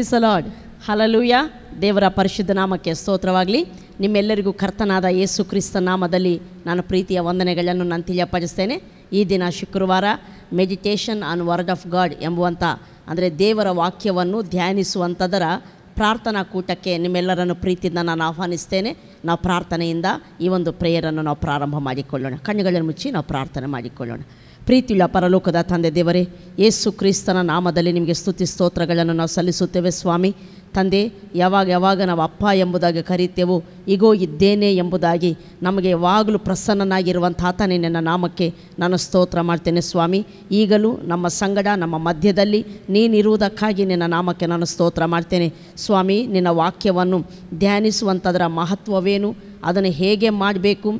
Price ಅಲಾಡ್ hallelujah ದೇವರ ಪರಿಶುದ್ಧ ನಾಮಕ್ಕೆ ಸ್ತೋತ್ರವಾಗಲಿ ನಿಮ್ಮೆಲ್ಲರಿಗೂ ಕರ್ತನಾದ ಯೇಸು ಕ್ರಿಸ್ತ ನಾಮದಲ್ಲಿ ನಾನು ಪ್ರೀತಿಯ ವಂದನೆಗಳನ್ನು ನಾನು ತಿಳಿಯಪಡಿಸ್ತೇನೆ ಈ ದಿನ ಶುಕ್ರವಾರ meditation on word of God ಎಂಬುವಂಥ ಅಂದರೆ ದೇವರ ವಾಕ್ಯವನ್ನು ಧ್ಯಾನಿಸುವಂಥದರ ಪ್ರಾರ್ಥನಾ ಕೂಟಕ್ಕೆ ನಿಮ್ಮೆಲ್ಲರನ್ನು ಪ್ರೀತಿಯಿಂದ ನಾನು ಆಹ್ವಾನಿಸ್ತೇನೆ ನಾವು ಪ್ರಾರ್ಥನೆಯಿಂದ ಈ ಒಂದು ಪ್ರೇಯರನ್ನು ನಾವು ಪ್ರಾರಂಭ ಮಾಡಿಕೊಳ್ಳೋಣ ಕಣ್ಣುಗಳನ್ನು ಮುಚ್ಚಿ ನಾವು ಪ್ರಾರ್ಥನೆ ಮಾಡಿಕೊಳ್ಳೋಣ ಪ್ರೀತಿಯುಳ್ಳ ಪರಲೋಕದ ತಂದೆ ದೇವರೇ ಯೇಸು ಕ್ರಿಸ್ತನ ನಾಮದಲ್ಲಿ ನಿಮಗೆ ಸ್ತುತಿ ಸ್ತೋತ್ರಗಳನ್ನು ನಾವು ಸಲ್ಲಿಸುತ್ತೇವೆ ಸ್ವಾಮಿ ತಂದೆ ಯಾವಾಗ ಯಾವಾಗ ನಾವು ಅಪ್ಪ ಎಂಬುದಾಗಿ ಕರೀತೇವೋ ಈಗೋ ಇದ್ದೇನೆ ಎಂಬುದಾಗಿ ನಮಗೆ ಯಾವಾಗಲೂ ಪ್ರಸನ್ನನಾಗಿರುವಂಥ ನಿನ್ನ ನನ್ನ ನಾಮಕ್ಕೆ ನಾನು ಸ್ತೋತ್ರ ಮಾಡ್ತೇನೆ ಸ್ವಾಮಿ ಈಗಲೂ ನಮ್ಮ ಸಂಗಡ ನಮ್ಮ ಮಧ್ಯದಲ್ಲಿ ನೀನಿರುವುದಕ್ಕಾಗಿ ನಿನ್ನ ನಾಮಕ್ಕೆ ನಾನು ಸ್ತೋತ್ರ ಮಾಡ್ತೇನೆ ಸ್ವಾಮಿ ನಿನ್ನ ವಾಕ್ಯವನ್ನು ಧ್ಯಾನಿಸುವಂಥದರ ಮಹತ್ವವೇನು ಅದನ್ನು ಹೇಗೆ ಮಾಡಬೇಕು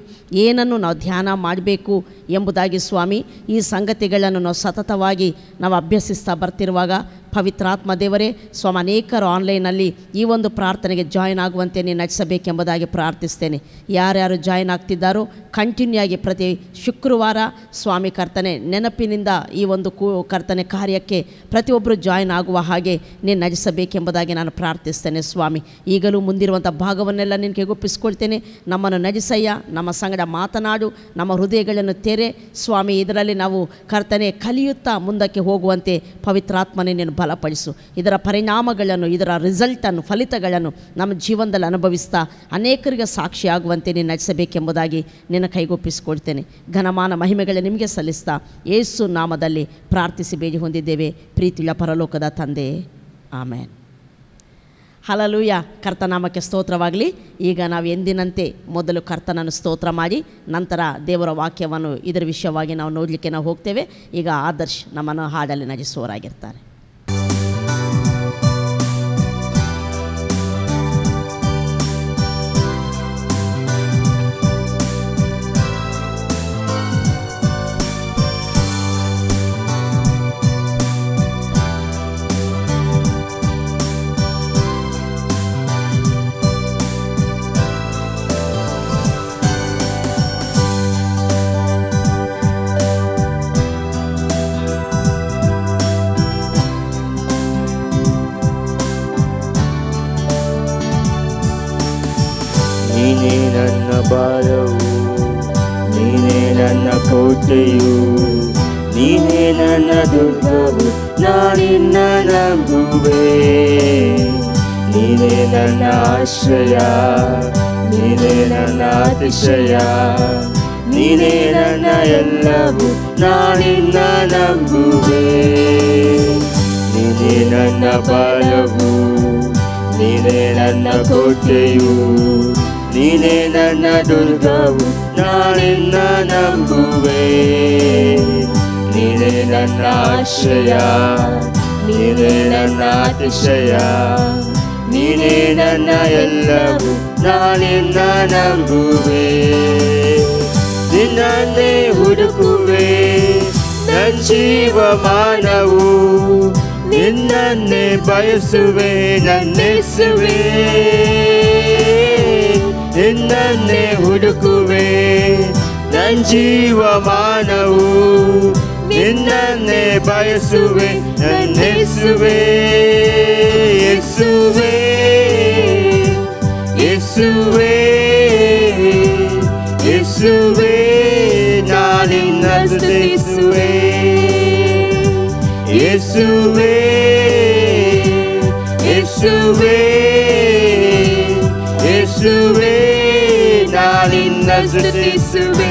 ಏನನ್ನು ನಾವು ಧ್ಯಾನ ಮಾಡಬೇಕು ಎಂಬುದಾಗಿ ಸ್ವಾಮಿ ಈ ಸಂಗತಿಗಳನ್ನು ನಾವು ಸತತವಾಗಿ ನಾವು ಅಭ್ಯಸಿಸ್ತಾ ಬರ್ತಿರುವಾಗ ಪವಿತ್ರಾತ್ಮ ದೇವರೇ ಸ್ವಾಮ ಅನೇಕರು ಆನ್ಲೈನಲ್ಲಿ ಈ ಒಂದು ಪ್ರಾರ್ಥನೆಗೆ ಜಾಯಿನ್ ಆಗುವಂತೆ ನೀನು ನಟಿಸಬೇಕೆಂಬುದಾಗಿ ಪ್ರಾರ್ಥಿಸ್ತೇನೆ ಯಾರ್ಯಾರು ಜಾಯಿನ್ ಆಗ್ತಿದ್ದಾರೋ ಕಂಟಿನ್ಯೂ ಆಗಿ ಪ್ರತಿ ಶುಕ್ರವಾರ ಸ್ವಾಮಿ ಕರ್ತನೆ ನೆನಪಿನಿಂದ ಈ ಒಂದು ಕೂ ಕರ್ತನೆ ಕಾರ್ಯಕ್ಕೆ ಪ್ರತಿಯೊಬ್ಬರು ಜಾಯಿನ್ ಆಗುವ ಹಾಗೆ ನೀನು ನಜಿಸಬೇಕೆಂಬುದಾಗಿ ನಾನು ಪ್ರಾರ್ಥಿಸ್ತೇನೆ ಸ್ವಾಮಿ ಈಗಲೂ ಮುಂದಿರುವಂಥ ಭಾಗವನ್ನೆಲ್ಲ ನಿನಗೆ ಒಪ್ಪಿಸ್ಕೊಳ್ತೇನೆ ನಮ್ಮನ್ನು ನಜಿಸಯ್ಯ ನಮ್ಮ ಸಂಗಡ ಮಾತನಾಡು ನಮ್ಮ ಹೃದಯಗಳನ್ನು ತೆರೆ ಸ್ವಾಮಿ ಇದರಲ್ಲಿ ನಾವು ಕರ್ತನೆ ಕಲಿಯುತ್ತಾ ಮುಂದಕ್ಕೆ ಹೋಗುವಂತೆ ಪವಿತ್ರಾತ್ಮನೇ ನೀನು ಬಲಪಡಿಸು ಇದರ ಪರಿಣಾಮಗಳನ್ನು ಇದರ ರಿಸಲ್ಟನ್ನು ಫಲಿತಗಳನ್ನು ನಮ್ಮ ಜೀವನದಲ್ಲಿ ಅನುಭವಿಸ್ತಾ ಅನೇಕರಿಗೆ ಸಾಕ್ಷಿಯಾಗುವಂತೆ ನೀನು ನಡೆಸಬೇಕೆಂಬುದಾಗಿ ನಿನ್ನ ಕೈಗೊಪ್ಪಿಸಿಕೊಳ್ತೇನೆ ಘನಮಾನ ಮಹಿಮೆಗಳ ನಿಮಗೆ ಸಲ್ಲಿಸ್ತಾ ಏಸು ನಾಮದಲ್ಲಿ ಪ್ರಾರ್ಥಿಸಿ ಬೇಡಿ ಹೊಂದಿದ್ದೇವೆ ಪ್ರೀತಿಯ ಪರಲೋಕದ ತಂದೆ ಆಮೇನ್ ಹಲಲೂಯ ಕರ್ತನಾಮಕ್ಕೆ ಸ್ತೋತ್ರವಾಗಲಿ ಈಗ ನಾವು ಎಂದಿನಂತೆ ಮೊದಲು ಕರ್ತನನ್ನು ಸ್ತೋತ್ರ ಮಾಡಿ ನಂತರ ದೇವರ ವಾಕ್ಯವನ್ನು ಇದರ ವಿಷಯವಾಗಿ ನಾವು ನೋಡಲಿಕ್ಕೆ ನಾವು ಹೋಗ್ತೇವೆ ಈಗ ಆದರ್ಶ್ ನಮ್ಮನ್ನು ಹಾಡಲ್ಲಿ ನಡೆಸುವವರಾಗಿರ್ತಾರೆ ನನ್ನ ಆಶ್ರಯ ನೀನೇ ನನ್ನ ಅತಿಶಯ ನೀನೇ ನನ್ನ ಎಲ್ಲವೂ ನಾನಿನ್ನ ನಂಬುವೆ ನೀನೇ ನನ್ನ ಬಲವು ನೀನೇ ನನ್ನ ಕೋಟೆಯು ನೀನೇ ನನ್ನ ದುರ್ಗವು ನಾನಿನ್ನ ನಂಬುವೆ ನೀನೇ ನನ್ನ ಆಶ್ರಯ ನೀನೇ ನನ್ನ ಅತಿಶಯ ನೀನೇ ನನ್ನ ಎಲ್ಲವೂ ನಾನಿಂದ ನಂಬುವೆ ನಿನ್ನೇ ಹುಡುಕುವೆ ನನ್ನ ಜೀವಮಾನವು ನಿನ್ನನ್ನೇ ಬಯಸುವೆ ನನ್ನೆಸುವೆ ನಿನ್ನನ್ನೇ ಹುಡುಕುವೆ ನನ್ನ ಜೀವಮಾನವು ನಿನ್ನನ್ನೇ ಬಯಸುವೆ ನನ್ನೆಸುವೆ இயேசுவே இயேசுவே இயேசுவே நான் இயேசுவே இயேசுவே இயேசுவே இயேசுவே நான் இயேசுவே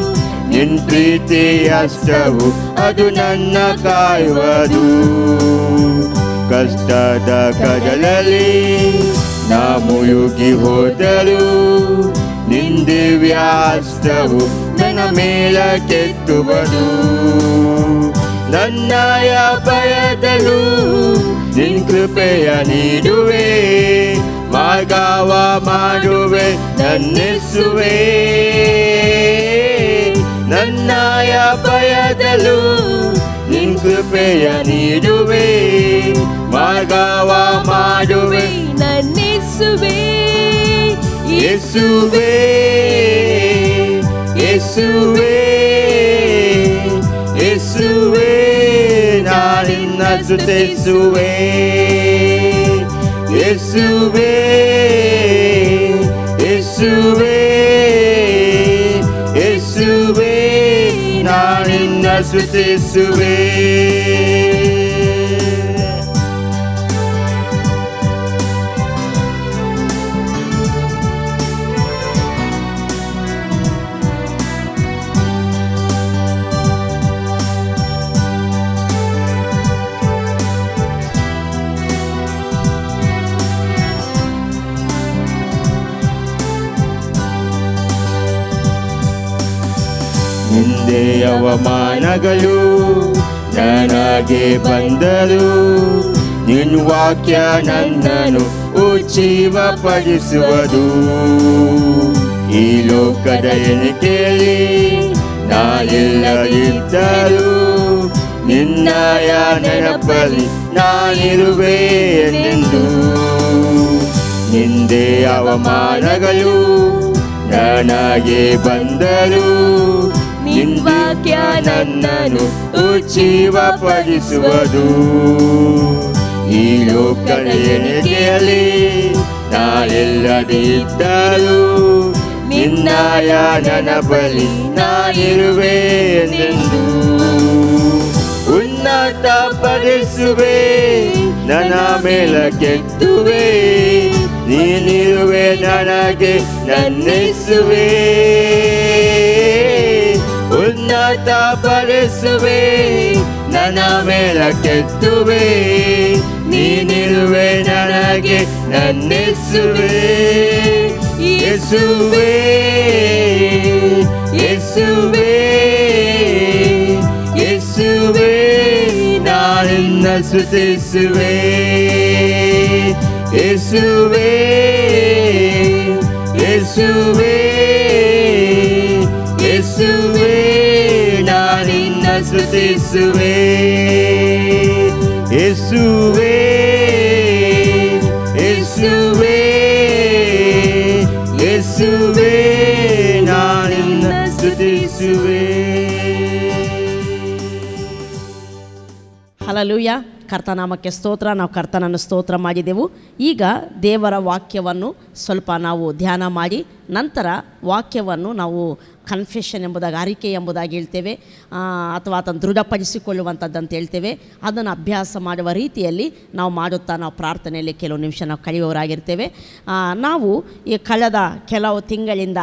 ನಿನ್ ಪ್ರೀತಿ ಅಷ್ಟವು ಅದು ನನ್ನ ಕಾಯುವುದು ಕಷ್ಟದ ಕಡಲಲ್ಲಿ ನಾ ಮುಯುಗಿ ಹೋದರು ನಿಂದಿವ್ಯಾಸ್ತವು ನನ್ನ ಮೇಲ ಕೆತ್ತುವುದು ನನ್ನಯ ಬಯದಲು ನಿನ್ ಕೃಪೆಯ ನೀಡುವೆ ಮಾರ್ಗವ ಮಾಡುವೆ ನನ್ನಿಸುವೆ ನನ್ನಾಯ ಭಯದಲ್ಲೂ ನಿನ್ ಕೃಪೆಯ ನೀಡುವೆ ಮಾರ್ಗವ ಮಾಡುವೆ ನನ್ನಿಸುವೆ ಯೇಸುವೆ ಯೇಸುವೆ ಯೇಸುವೆ ನಾನಿನ್ನ ಜೊತೆಸುವೆ ಯೇಸುವೆ ಯೇಸುವೆ ಯೇಸುವೆ as with this way. ಅವಮಾನಗಳು ನನಗೆ ಬಂದರು ನಿನ್ನ ವಾಕ್ಯ ನನ್ನನ್ನು ಉಜ್ಜೀವಪಡಿಸುವುದು ಈ ಲೋಕದ ಎಣಿಕೆಯಲ್ಲಿ ಇದ್ದರು ನಿನ್ನಯ ನೆನಪಲ್ಲಿ ನಾನಿರುವೆ ಎಂದು ನಿಂದೆ ಅವಮಾನಗಳು ನನಗೆ ಬಂದರು ನಿನ್ನ ನನ್ನನ್ನು ಉಜ್ಜೀವಪಡಿಸುವುದು ಈ ಲೋಕದ ಎಣಿಕೆಯಲ್ಲಿ ನಾನೆಲ್ಲದಿದ್ದಲು ನಿನ್ನಾಯ ನನ್ನ ಬಳಿ ನಾನಿರುವೆನೆಂದು ಉನ್ನತ ಪಡಿಸುವೆ ನನ್ನ ಮೇಲಕ್ಕೆತ್ತುವೆ ನೀನಿರುವೆ ನನಗೆ ನನ್ನಿಸುವೆ ಜ್ಞಾತ ಪಡಿಸುವೆ ನನ್ನ ಮೇಲಕ್ಕೆತ್ತುವೆ ನೀನಿರುವೆ ನನಗೆ ನನ್ನೆಸುವೆ ಯೇಸುವೆ ಯೇಸುವೆ ಯೇಸುವೆ ನಾನಿನ್ನ ಸುತಿಸುವೆ ಯೇಸುವೆ ಯೇಸುವೆ ಯೇಸುವೆ ಸ್ತುತಿಸುವೆ ಯೇಸುವೆ ನಾನಿನ್ನ ಸ್ತುತಿಸುವೆ ಕರ್ತನಾಮಕ್ಕೆ ಸ್ತೋತ್ರ ನಾವು ಕರ್ತನನ್ನು ಸ್ತೋತ್ರ ಮಾಡಿದೆವು ಈಗ ದೇವರ ವಾಕ್ಯವನ್ನು ಸ್ವಲ್ಪ ನಾವು ಧ್ಯಾನ ಮಾಡಿ ನಂತರ ವಾಕ್ಯವನ್ನು ನಾವು ಕನ್ಫೆಷನ್ ಎಂಬುದಾಗಿ ಅರಿಕೆ ಎಂಬುದಾಗಿ ಹೇಳ್ತೇವೆ ಅಥವಾ ಅದನ್ನು ದೃಢಪಡಿಸಿಕೊಳ್ಳುವಂಥದ್ದು ಅಂತ ಹೇಳ್ತೇವೆ ಅದನ್ನು ಅಭ್ಯಾಸ ಮಾಡುವ ರೀತಿಯಲ್ಲಿ ನಾವು ಮಾಡುತ್ತಾ ನಾವು ಪ್ರಾರ್ಥನೆಯಲ್ಲಿ ಕೆಲವು ನಿಮಿಷ ನಾವು ಕಳೆಯುವವರಾಗಿರ್ತೇವೆ ನಾವು ಈ ಕಳೆದ ಕೆಲವು ತಿಂಗಳಿಂದ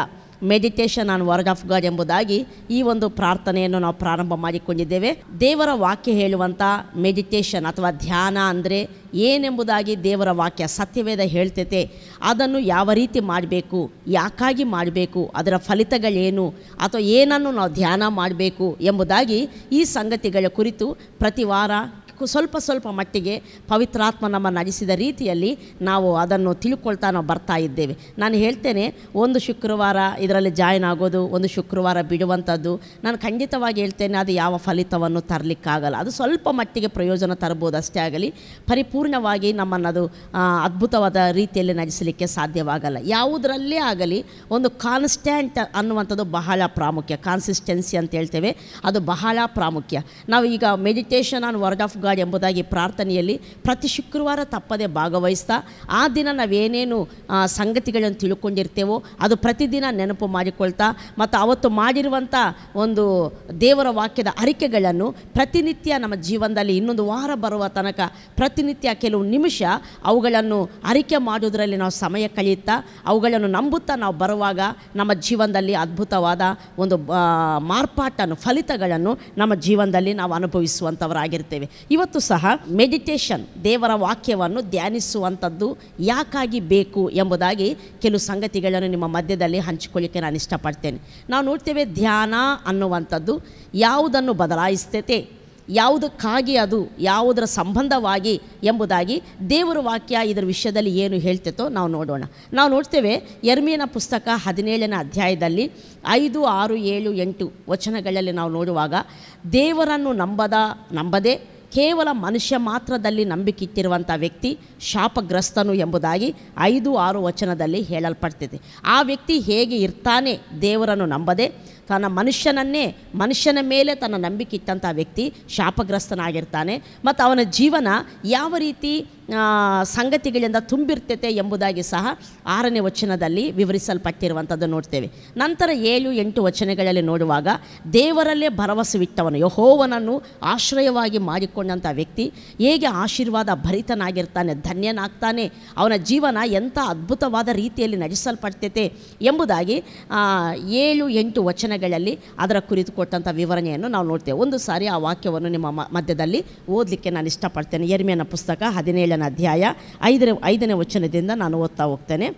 meditation on word of God ಎಂಬುದಾಗಿ ಈ ಒಂದು ಪ್ರಾರ್ಥನೆಯನ್ನು ನಾವು ಪ್ರಾರಂಭ ಮಾಡಿಕೊಂಡಿದ್ದೇವೆ ದೇವರ ವಾಕ್ಯ ಹೇಳುವಂಥ ಮೆಡಿಟೇಷನ್ ಅಥವಾ ಧ್ಯಾನ ಅಂದರೆ ಏನೆಂಬುದಾಗಿ ದೇವರ ವಾಕ್ಯ ಸತ್ಯವೇದ ಹೇಳ್ತೈತೆ ಅದನ್ನು ಯಾವ ರೀತಿ ಮಾಡಬೇಕು ಯಾಕಾಗಿ ಮಾಡಬೇಕು ಅದರ ಫಲಿತಗಳೇನು ಅಥವಾ ಏನನ್ನು ನಾವು ಧ್ಯಾನ ಮಾಡಬೇಕು ಎಂಬುದಾಗಿ ಈ ಸಂಗತಿಗಳ ಕುರಿತು ಪ್ರತಿ ವಾರ ಸ್ವಲ್ಪ ಸ್ವಲ್ಪ ಮಟ್ಟಿಗೆ ಪವಿತ್ರಾತ್ಮ ನಮ್ಮ ನಡೆಸಿದ ರೀತಿಯಲ್ಲಿ ನಾವು ಅದನ್ನು ತಿಳ್ಕೊಳ್ತಾ ನಾವು ಬರ್ತಾ ಇದ್ದೇವೆ ನಾನು ಹೇಳ್ತೇನೆ ಒಂದು ಶುಕ್ರವಾರ ಇದರಲ್ಲಿ ಜಾಯ್ನ್ ಆಗೋದು ಒಂದು ಶುಕ್ರವಾರ ಬಿಡುವಂಥದ್ದು ನಾನು ಖಂಡಿತವಾಗಿ ಹೇಳ್ತೇನೆ ಅದು ಯಾವ ಫಲಿತವನ್ನು ತರಲಿಕ್ಕಾಗಲ್ಲ ಅದು ಸ್ವಲ್ಪ ಮಟ್ಟಿಗೆ ಪ್ರಯೋಜನ ತರ್ಬೋದು ಅಷ್ಟೇ ಆಗಲಿ ಪರಿಪೂರ್ಣವಾಗಿ ನಮ್ಮನ್ನು ಅದು ಅದ್ಭುತವಾದ ರೀತಿಯಲ್ಲಿ ನಡೆಸಲಿಕ್ಕೆ ಸಾಧ್ಯವಾಗಲ್ಲ ಯಾವುದರಲ್ಲೇ ಆಗಲಿ ಒಂದು ಕಾನ್ಸ್ಟ್ಯಾಂಟ್ ಅನ್ನುವಂಥದ್ದು ಬಹಳ ಪ್ರಾಮುಖ್ಯ ಕಾನ್ಸಿಸ್ಟೆನ್ಸಿ ಅಂತ ಹೇಳ್ತೇವೆ ಅದು ಬಹಳ ಪ್ರಾಮುಖ್ಯ ನಾವು ಈಗ meditation on word of God ಎಂಬುದಾಗಿ ಪ್ರಾರ್ಥನೆಯಲ್ಲಿ ಪ್ರತಿ ಶುಕ್ರವಾರ ತಪ್ಪದೆ ಭಾಗವಹಿಸ್ತಾ ಆ ದಿನ ನಾವೇನೇನು ಸಂಗತಿಗಳನ್ನು ತಿಳ್ಕೊಂಡಿರ್ತೇವೋ ಅದು ಪ್ರತಿದಿನ ನೆನಪು ಮಾಡಿಕೊಳ್ತಾ ಮತ್ತು ಅವತ್ತು ಮಾಡಿರುವಂಥ ಒಂದು ದೇವರ ವಾಕ್ಯದ ಅರಿಕೆಗಳನ್ನು ಪ್ರತಿನಿತ್ಯ ನಮ್ಮ ಜೀವನದಲ್ಲಿ ಇನ್ನೊಂದು ವಾರ ಬರುವ ತನಕ ಪ್ರತಿನಿತ್ಯ ಕೆಲವು ನಿಮಿಷ ಅವುಗಳನ್ನು ಅರಿಕೆ ಮಾಡೋದರಲ್ಲಿ ನಾವು ಸಮಯ ಕಳೆಯುತ್ತಾ ಅವುಗಳನ್ನು ನಂಬುತ್ತಾ ನಾವು ಬರುವಾಗ ನಮ್ಮ ಜೀವನದಲ್ಲಿ ಅದ್ಭುತವಾದ ಒಂದು ಮಾರ್ಪಾಟನ್ನು ಫಲಿತಗಳನ್ನು ನಮ್ಮ ಜೀವನದಲ್ಲಿ ನಾವು ಅನುಭವಿಸುವಂಥವರಾಗಿರ್ತೇವೆ ಇವತ್ತು ಸಹ ಮೆಡಿಟೇಷನ್ ದೇವರ ವಾಕ್ಯವನ್ನು ಧ್ಯಾನಿಸುವಂಥದ್ದು ಯಾಕಾಗಿ ಬೇಕು ಎಂಬುದಾಗಿ ಕೆಲವು ಸಂಗತಿಗಳನ್ನು ನಿಮ್ಮ ಮಧ್ಯದಲ್ಲಿ ಹಂಚಿಕೊಳ್ಳಿಕ್ಕೆ ನಾನು ಇಷ್ಟಪಡ್ತೇನೆ ನಾವು ನೋಡ್ತೇವೆ ಧ್ಯಾನ ಅನ್ನುವಂಥದ್ದು ಯಾವುದನ್ನು ಬದಲಾಯಿಸ್ತೈತೆ ಯಾವುದಕ್ಕಾಗಿ ಅದು ಯಾವುದರ ಸಂಬಂಧವಾಗಿ ಎಂಬುದಾಗಿ ದೇವರ ವಾಕ್ಯ ಇದರ ವಿಷಯದಲ್ಲಿ ಏನು ಹೇಳ್ತೈತೋ ನಾವು ನೋಡೋಣ ನಾವು ನೋಡ್ತೇವೆ ಯರ್ಮಿನ ಪುಸ್ತಕ ಹದಿನೇಳನೇ ಅಧ್ಯಾಯದಲ್ಲಿ ಐದು ಆರು ಏಳು ಎಂಟು ವಚನಗಳಲ್ಲಿ ನಾವು ನೋಡುವಾಗ ದೇವರನ್ನು ನಂಬದ ನಂಬದೆ ಕೇವಲ ಮನುಷ್ಯ ಮಾತ್ರದಲ್ಲಿ ನಂಬಿಕೆ ಇಟ್ಟಿರುವಂಥ ವ್ಯಕ್ತಿ ಶಾಪಗ್ರಸ್ತನು ಎಂಬುದಾಗಿ ಐದು ಆರು ವಚನದಲ್ಲಿ ಹೇಳಲ್ಪಡ್ತಿದೆ ಆ ವ್ಯಕ್ತಿ ಹೇಗೆ ಇರ್ತಾನೆ ದೇವರನ್ನು ನಂಬದೆ ತನ್ನ ಮನುಷ್ಯನನ್ನೇ ಮನುಷ್ಯನ ಮೇಲೆ ತನ್ನ ನಂಬಿಕೆ ಇಟ್ಟಂಥ ವ್ಯಕ್ತಿ ಶಾಪಗ್ರಸ್ತನಾಗಿರ್ತಾನೆ ಮತ್ತು ಅವನ ಜೀವನ ಯಾವ ರೀತಿ ಸಂಗತಿಗಳಿಂದ ತುಂಬಿರ್ತೈತೆ ಎಂಬುದಾಗಿ ಸಹ ಆರನೇ ವಚನದಲ್ಲಿ ವಿವರಿಸಲ್ಪಟ್ಟಿರುವಂಥದ್ದು ನೋಡ್ತೇವೆ ನಂತರ ಏಳು ಎಂಟು ವಚನಗಳಲ್ಲಿ ನೋಡುವಾಗ ದೇವರಲ್ಲೇ ಭರವಸೆವಿಟ್ಟವನು ಯಹೋವನನ್ನು ಆಶ್ರಯವಾಗಿ ಮಾಡಿಕೊಂಡಂಥ ವ್ಯಕ್ತಿ ಹೇಗೆ ಆಶೀರ್ವಾದ ಭರಿತನಾಗಿರ್ತಾನೆ ಧನ್ಯನಾಗ್ತಾನೆ ಅವನ ಜೀವನ ಎಂಥ ಅದ್ಭುತವಾದ ರೀತಿಯಲ್ಲಿ ನಡೆಸಲ್ಪಡ್ತೈತೆ ಎಂಬುದಾಗಿ ಏಳು ಎಂಟು ವಚನಗಳಲ್ಲಿ ಅದರ ಕುರಿತು ಕೊಟ್ಟಂಥ ವಿವರಣೆಯನ್ನು ನಾವು ನೋಡ್ತೇವೆ ಒಂದು ಸಾರಿ ಆ ವಾಕ್ಯವನ್ನು ನಿಮ್ಮ ಮಧ್ಯದಲ್ಲಿ ಓದಲಿಕ್ಕೆ ನಾನು ಇಷ್ಟಪಡ್ತೇನೆ ಯರ್ಮಿಯನ ಪುಸ್ತಕ ಹದಿನೇಳು ಅಧ್ಯಾಯ ಐದರ ಐದನೇ ವಚನದಿಂದ ನಾನು ಓದ್ತಾ ಹೋಗ್ತೇನೆ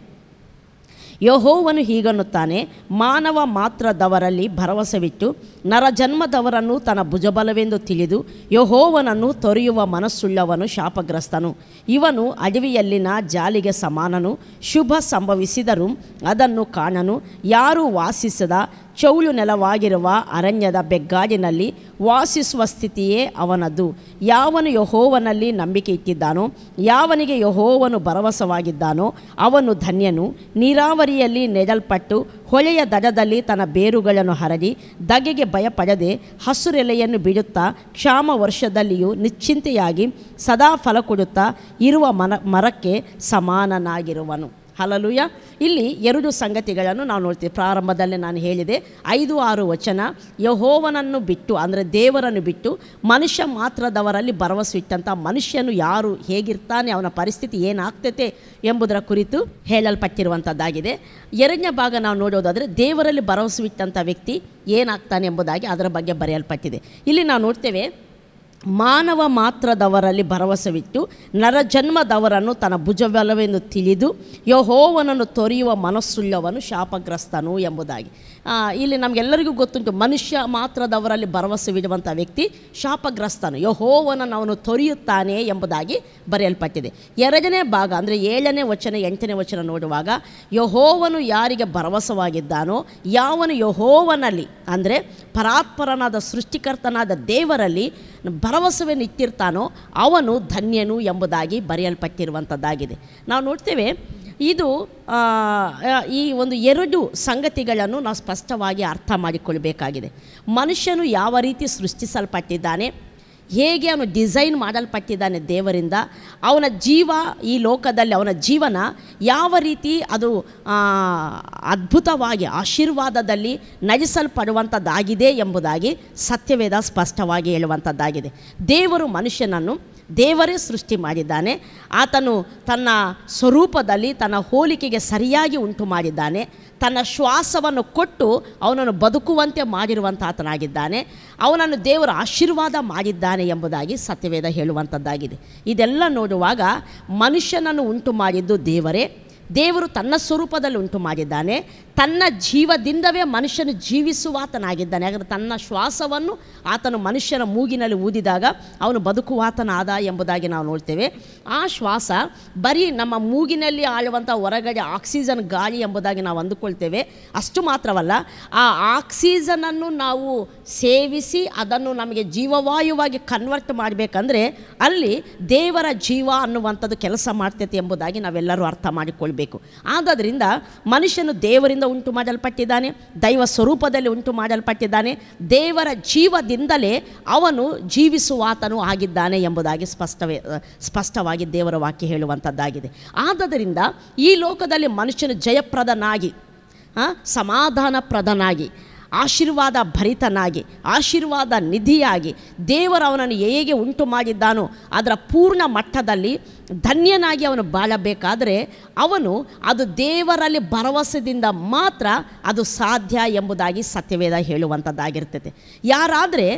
ಯಹೋವನು ಹೀಗನ್ನುತ್ತಾನೆ ಮಾನವ ಮಾತ್ರದವರಲ್ಲಿ ನರ ನರಜನ್ಮದವರನ್ನು ತನ್ನ ಭುಜಬಲವೆಂದು ತಿಳಿದು ಯಹೋವನನ್ನು ತೊರೆಯುವ ಮನಸ್ಸುಳ್ಳವನು ಶಾಪಗ್ರಸ್ತನು ಇವನು ಅಡವಿಯಲ್ಲಿನ ಜಾಲಿಗೆ ಸಮಾನನು ಶುಭ ಸಂಭವಿಸಿದರೂ ಅದನ್ನು ಕಾಣನು ಯಾರೂ ವಾಸಿಸದ ಚೌಳು ನೆಲವಾಗಿರುವ ಅರಣ್ಯದ ಬೆಗ್ಗಾಜಿನಲ್ಲಿ ವಾಸಿಸುವ ಸ್ಥಿತಿಯೇ ಅವನದು ಯಾವನು ಯಹೋವನಲ್ಲಿ ನಂಬಿಕೆ ಇಟ್ಟಿದ್ದಾನೋ ಯಾವನಿಗೆ ಯಹೋವನು ಭರವಸವಾಗಿದ್ದಾನೋ ಅವನು ಧನ್ಯನು ನೀರಾವರಿಯಲ್ಲಿ ನೆಡಲ್ಪಟ್ಟು ಹೊಳೆಯ ದಡದಲ್ಲಿ ತನ್ನ ಬೇರುಗಳನ್ನು ಹರಡಿ ದಗೆಗೆ ಭಯಪಡದೆ ಹಸುರೆಲೆಯನ್ನು ಬಿಡುತ್ತಾ ಕ್ಷಾಮ ವರ್ಷದಲ್ಲಿಯೂ ನಿಶ್ಚಿಂತೆಯಾಗಿ ಸದಾ ಫಲ ಕೊಡುತ್ತಾ ಇರುವ ಮನ ಮರಕ್ಕೆ ಸಮಾನನಾಗಿರುವನು ಹಲಲುಯ ಇಲ್ಲಿ ಎರಡು ಸಂಗತಿಗಳನ್ನು ನಾವು ನೋಡ್ತೀವಿ ಪ್ರಾರಂಭದಲ್ಲೇ ನಾನು ಹೇಳಿದೆ ಐದು ಆರು ವಚನ ಯಹೋವನನ್ನು ಬಿಟ್ಟು ಅಂದರೆ ದೇವರನ್ನು ಬಿಟ್ಟು ಮನುಷ್ಯ ಮಾತ್ರದವರಲ್ಲಿ ಭರವಸೆ ಇಟ್ಟಂಥ ಮನುಷ್ಯನು ಯಾರು ಹೇಗಿರ್ತಾನೆ ಅವನ ಪರಿಸ್ಥಿತಿ ಏನಾಗ್ತೈತೆ ಎಂಬುದರ ಕುರಿತು ಹೇಳಲ್ಪಟ್ಟಿರುವಂಥದ್ದಾಗಿದೆ ಎರಡನೇ ಭಾಗ ನಾವು ನೋಡೋದಾದರೆ ದೇವರಲ್ಲಿ ಭರವಸೆ ಇಟ್ಟಂಥ ವ್ಯಕ್ತಿ ಏನಾಗ್ತಾನೆ ಎಂಬುದಾಗಿ ಅದರ ಬಗ್ಗೆ ಬರೆಯಲ್ಪಟ್ಟಿದೆ ಇಲ್ಲಿ ನಾವು ನೋಡ್ತೇವೆ ಮಾನವ ಮಾತ್ರದವರಲ್ಲಿ ನರ ನರಜನ್ಮದವರನ್ನು ತನ್ನ ಭುಜಬಲವೆಂದು ತಿಳಿದು ಯಹೋವನನ್ನು ತೊರೆಯುವ ಮನಸ್ಸುಳ್ಳವನು ಶಾಪಗ್ರಸ್ತನು ಎಂಬುದಾಗಿ ಇಲ್ಲಿ ನಮಗೆಲ್ಲರಿಗೂ ಗೊತ್ತುಂಟು ಮನುಷ್ಯ ಮಾತ್ರದವರಲ್ಲಿ ಭರವಸೆವಿಡುವಂಥ ವ್ಯಕ್ತಿ ಶಾಪಗ್ರಸ್ತನು ಯಹೋವನನ್ನು ಅವನು ತೊರೆಯುತ್ತಾನೆ ಎಂಬುದಾಗಿ ಬರೆಯಲ್ಪಟ್ಟಿದೆ ಎರಡನೇ ಭಾಗ ಅಂದರೆ ಏಳನೇ ವಚನ ಎಂಟನೇ ವಚನ ನೋಡುವಾಗ ಯಹೋವನು ಯಾರಿಗೆ ಭರವಸವಾಗಿದ್ದಾನೋ ಯಾವನು ಯಹೋವನಲ್ಲಿ ಅಂದರೆ ಪರಾತ್ಪರನಾದ ಸೃಷ್ಟಿಕರ್ತನಾದ ದೇವರಲ್ಲಿ ಭರವಸೆ ನಿತ್ತಿರ್ತಾನೋ ಅವನು ಧನ್ಯನು ಎಂಬುದಾಗಿ ಬರೆಯಲ್ಪಟ್ಟಿರುವಂಥದ್ದಾಗಿದೆ ನಾವು ನೋಡ್ತೇವೆ ಇದು ಈ ಒಂದು ಎರಡು ಸಂಗತಿಗಳನ್ನು ನಾವು ಸ್ಪಷ್ಟವಾಗಿ ಅರ್ಥ ಮಾಡಿಕೊಳ್ಬೇಕಾಗಿದೆ ಮನುಷ್ಯನು ಯಾವ ರೀತಿ ಸೃಷ್ಟಿಸಲ್ಪಟ್ಟಿದ್ದಾನೆ ಹೇಗೆ ಅವನು ಡಿಸೈನ್ ಮಾಡಲ್ಪಟ್ಟಿದ್ದಾನೆ ದೇವರಿಂದ ಅವನ ಜೀವ ಈ ಲೋಕದಲ್ಲಿ ಅವನ ಜೀವನ ಯಾವ ರೀತಿ ಅದು ಅದ್ಭುತವಾಗಿ ಆಶೀರ್ವಾದದಲ್ಲಿ ನಡೆಸಲ್ಪಡುವಂಥದ್ದಾಗಿದೆ ಎಂಬುದಾಗಿ ಸತ್ಯವೇದ ಸ್ಪಷ್ಟವಾಗಿ ಹೇಳುವಂಥದ್ದಾಗಿದೆ ದೇವರು ಮನುಷ್ಯನನ್ನು ದೇವರೇ ಸೃಷ್ಟಿ ಮಾಡಿದ್ದಾನೆ ಆತನು ತನ್ನ ಸ್ವರೂಪದಲ್ಲಿ ತನ್ನ ಹೋಲಿಕೆಗೆ ಸರಿಯಾಗಿ ಉಂಟು ಮಾಡಿದ್ದಾನೆ ತನ್ನ ಶ್ವಾಸವನ್ನು ಕೊಟ್ಟು ಅವನನ್ನು ಬದುಕುವಂತೆ ಮಾಡಿರುವಂಥ ಆತನಾಗಿದ್ದಾನೆ ಅವನನ್ನು ದೇವರ ಆಶೀರ್ವಾದ ಮಾಡಿದ್ದಾನೆ ಎಂಬುದಾಗಿ ಸತ್ಯವೇದ ಹೇಳುವಂಥದ್ದಾಗಿದೆ ಇದೆಲ್ಲ ನೋಡುವಾಗ ಮನುಷ್ಯನನ್ನು ಉಂಟು ಮಾಡಿದ್ದು ದೇವರೇ ದೇವರು ತನ್ನ ಸ್ವರೂಪದಲ್ಲಿ ಉಂಟು ಮಾಡಿದ್ದಾನೆ ತನ್ನ ಜೀವದಿಂದವೇ ಮನುಷ್ಯನು ಜೀವಿಸುವಾತನಾಗಿದ್ದಾನೆ ಯಾಕಂದರೆ ತನ್ನ ಶ್ವಾಸವನ್ನು ಆತನು ಮನುಷ್ಯನ ಮೂಗಿನಲ್ಲಿ ಊದಿದಾಗ ಅವನು ಬದುಕುವಾತನಾದ ಎಂಬುದಾಗಿ ನಾವು ನೋಡ್ತೇವೆ ಆ ಶ್ವಾಸ ಬರೀ ನಮ್ಮ ಮೂಗಿನಲ್ಲಿ ಆಳುವಂಥ ಹೊರಗಡೆ ಆಕ್ಸಿಜನ್ ಗಾಳಿ ಎಂಬುದಾಗಿ ನಾವು ಅಂದುಕೊಳ್ತೇವೆ ಅಷ್ಟು ಮಾತ್ರವಲ್ಲ ಆ ಆಕ್ಸಿಜನನ್ನು ನಾವು ಸೇವಿಸಿ ಅದನ್ನು ನಮಗೆ ಜೀವವಾಯುವಾಗಿ ಕನ್ವರ್ಟ್ ಮಾಡಬೇಕಂದ್ರೆ ಅಲ್ಲಿ ದೇವರ ಜೀವ ಅನ್ನುವಂಥದ್ದು ಕೆಲಸ ಮಾಡ್ತೈತೆ ಎಂಬುದಾಗಿ ನಾವೆಲ್ಲರೂ ಅರ್ಥ ಮಾಡಿಕೊಳ್ಬೇಕು ಆದ್ದರಿಂದ ಮನುಷ್ಯನು ದೇವರಿಂದ ಉಂಟು ಮಾಡಲ್ಪಟ್ಟಿದ್ದಾನೆ ದೈವ ಸ್ವರೂಪದಲ್ಲಿ ಉಂಟು ಮಾಡಲ್ಪಟ್ಟಿದ್ದಾನೆ ದೇವರ ಜೀವದಿಂದಲೇ ಅವನು ಜೀವಿಸುವಾತನು ಆಗಿದ್ದಾನೆ ಎಂಬುದಾಗಿ ಸ್ಪಷ್ಟವೇ ಸ್ಪಷ್ಟವಾಗಿ ದೇವರ ವಾಕ್ಯ ಹೇಳುವಂಥದ್ದಾಗಿದೆ ಆದ್ದರಿಂದ ಈ ಲೋಕದಲ್ಲಿ ಮನುಷ್ಯನು ಜಯಪ್ರದನಾಗಿ ಸಮಾಧಾನ ಪ್ರದನಾಗಿ ಆಶೀರ್ವಾದ ಭರಿತನಾಗಿ ಆಶೀರ್ವಾದ ನಿಧಿಯಾಗಿ ದೇವರು ಅವನನ್ನು ಹೇಗೆ ಉಂಟು ಮಾಡಿದ್ದಾನೋ ಅದರ ಪೂರ್ಣ ಮಟ್ಟದಲ್ಲಿ ಧನ್ಯನಾಗಿ ಅವನು ಬಾಳಬೇಕಾದರೆ ಅವನು ಅದು ದೇವರಲ್ಲಿ ಭರವಸೆದಿಂದ ಮಾತ್ರ ಅದು ಸಾಧ್ಯ ಎಂಬುದಾಗಿ ಸತ್ಯವೇದ ಹೇಳುವಂಥದ್ದಾಗಿರ್ತದೆ ಯಾರಾದರೆ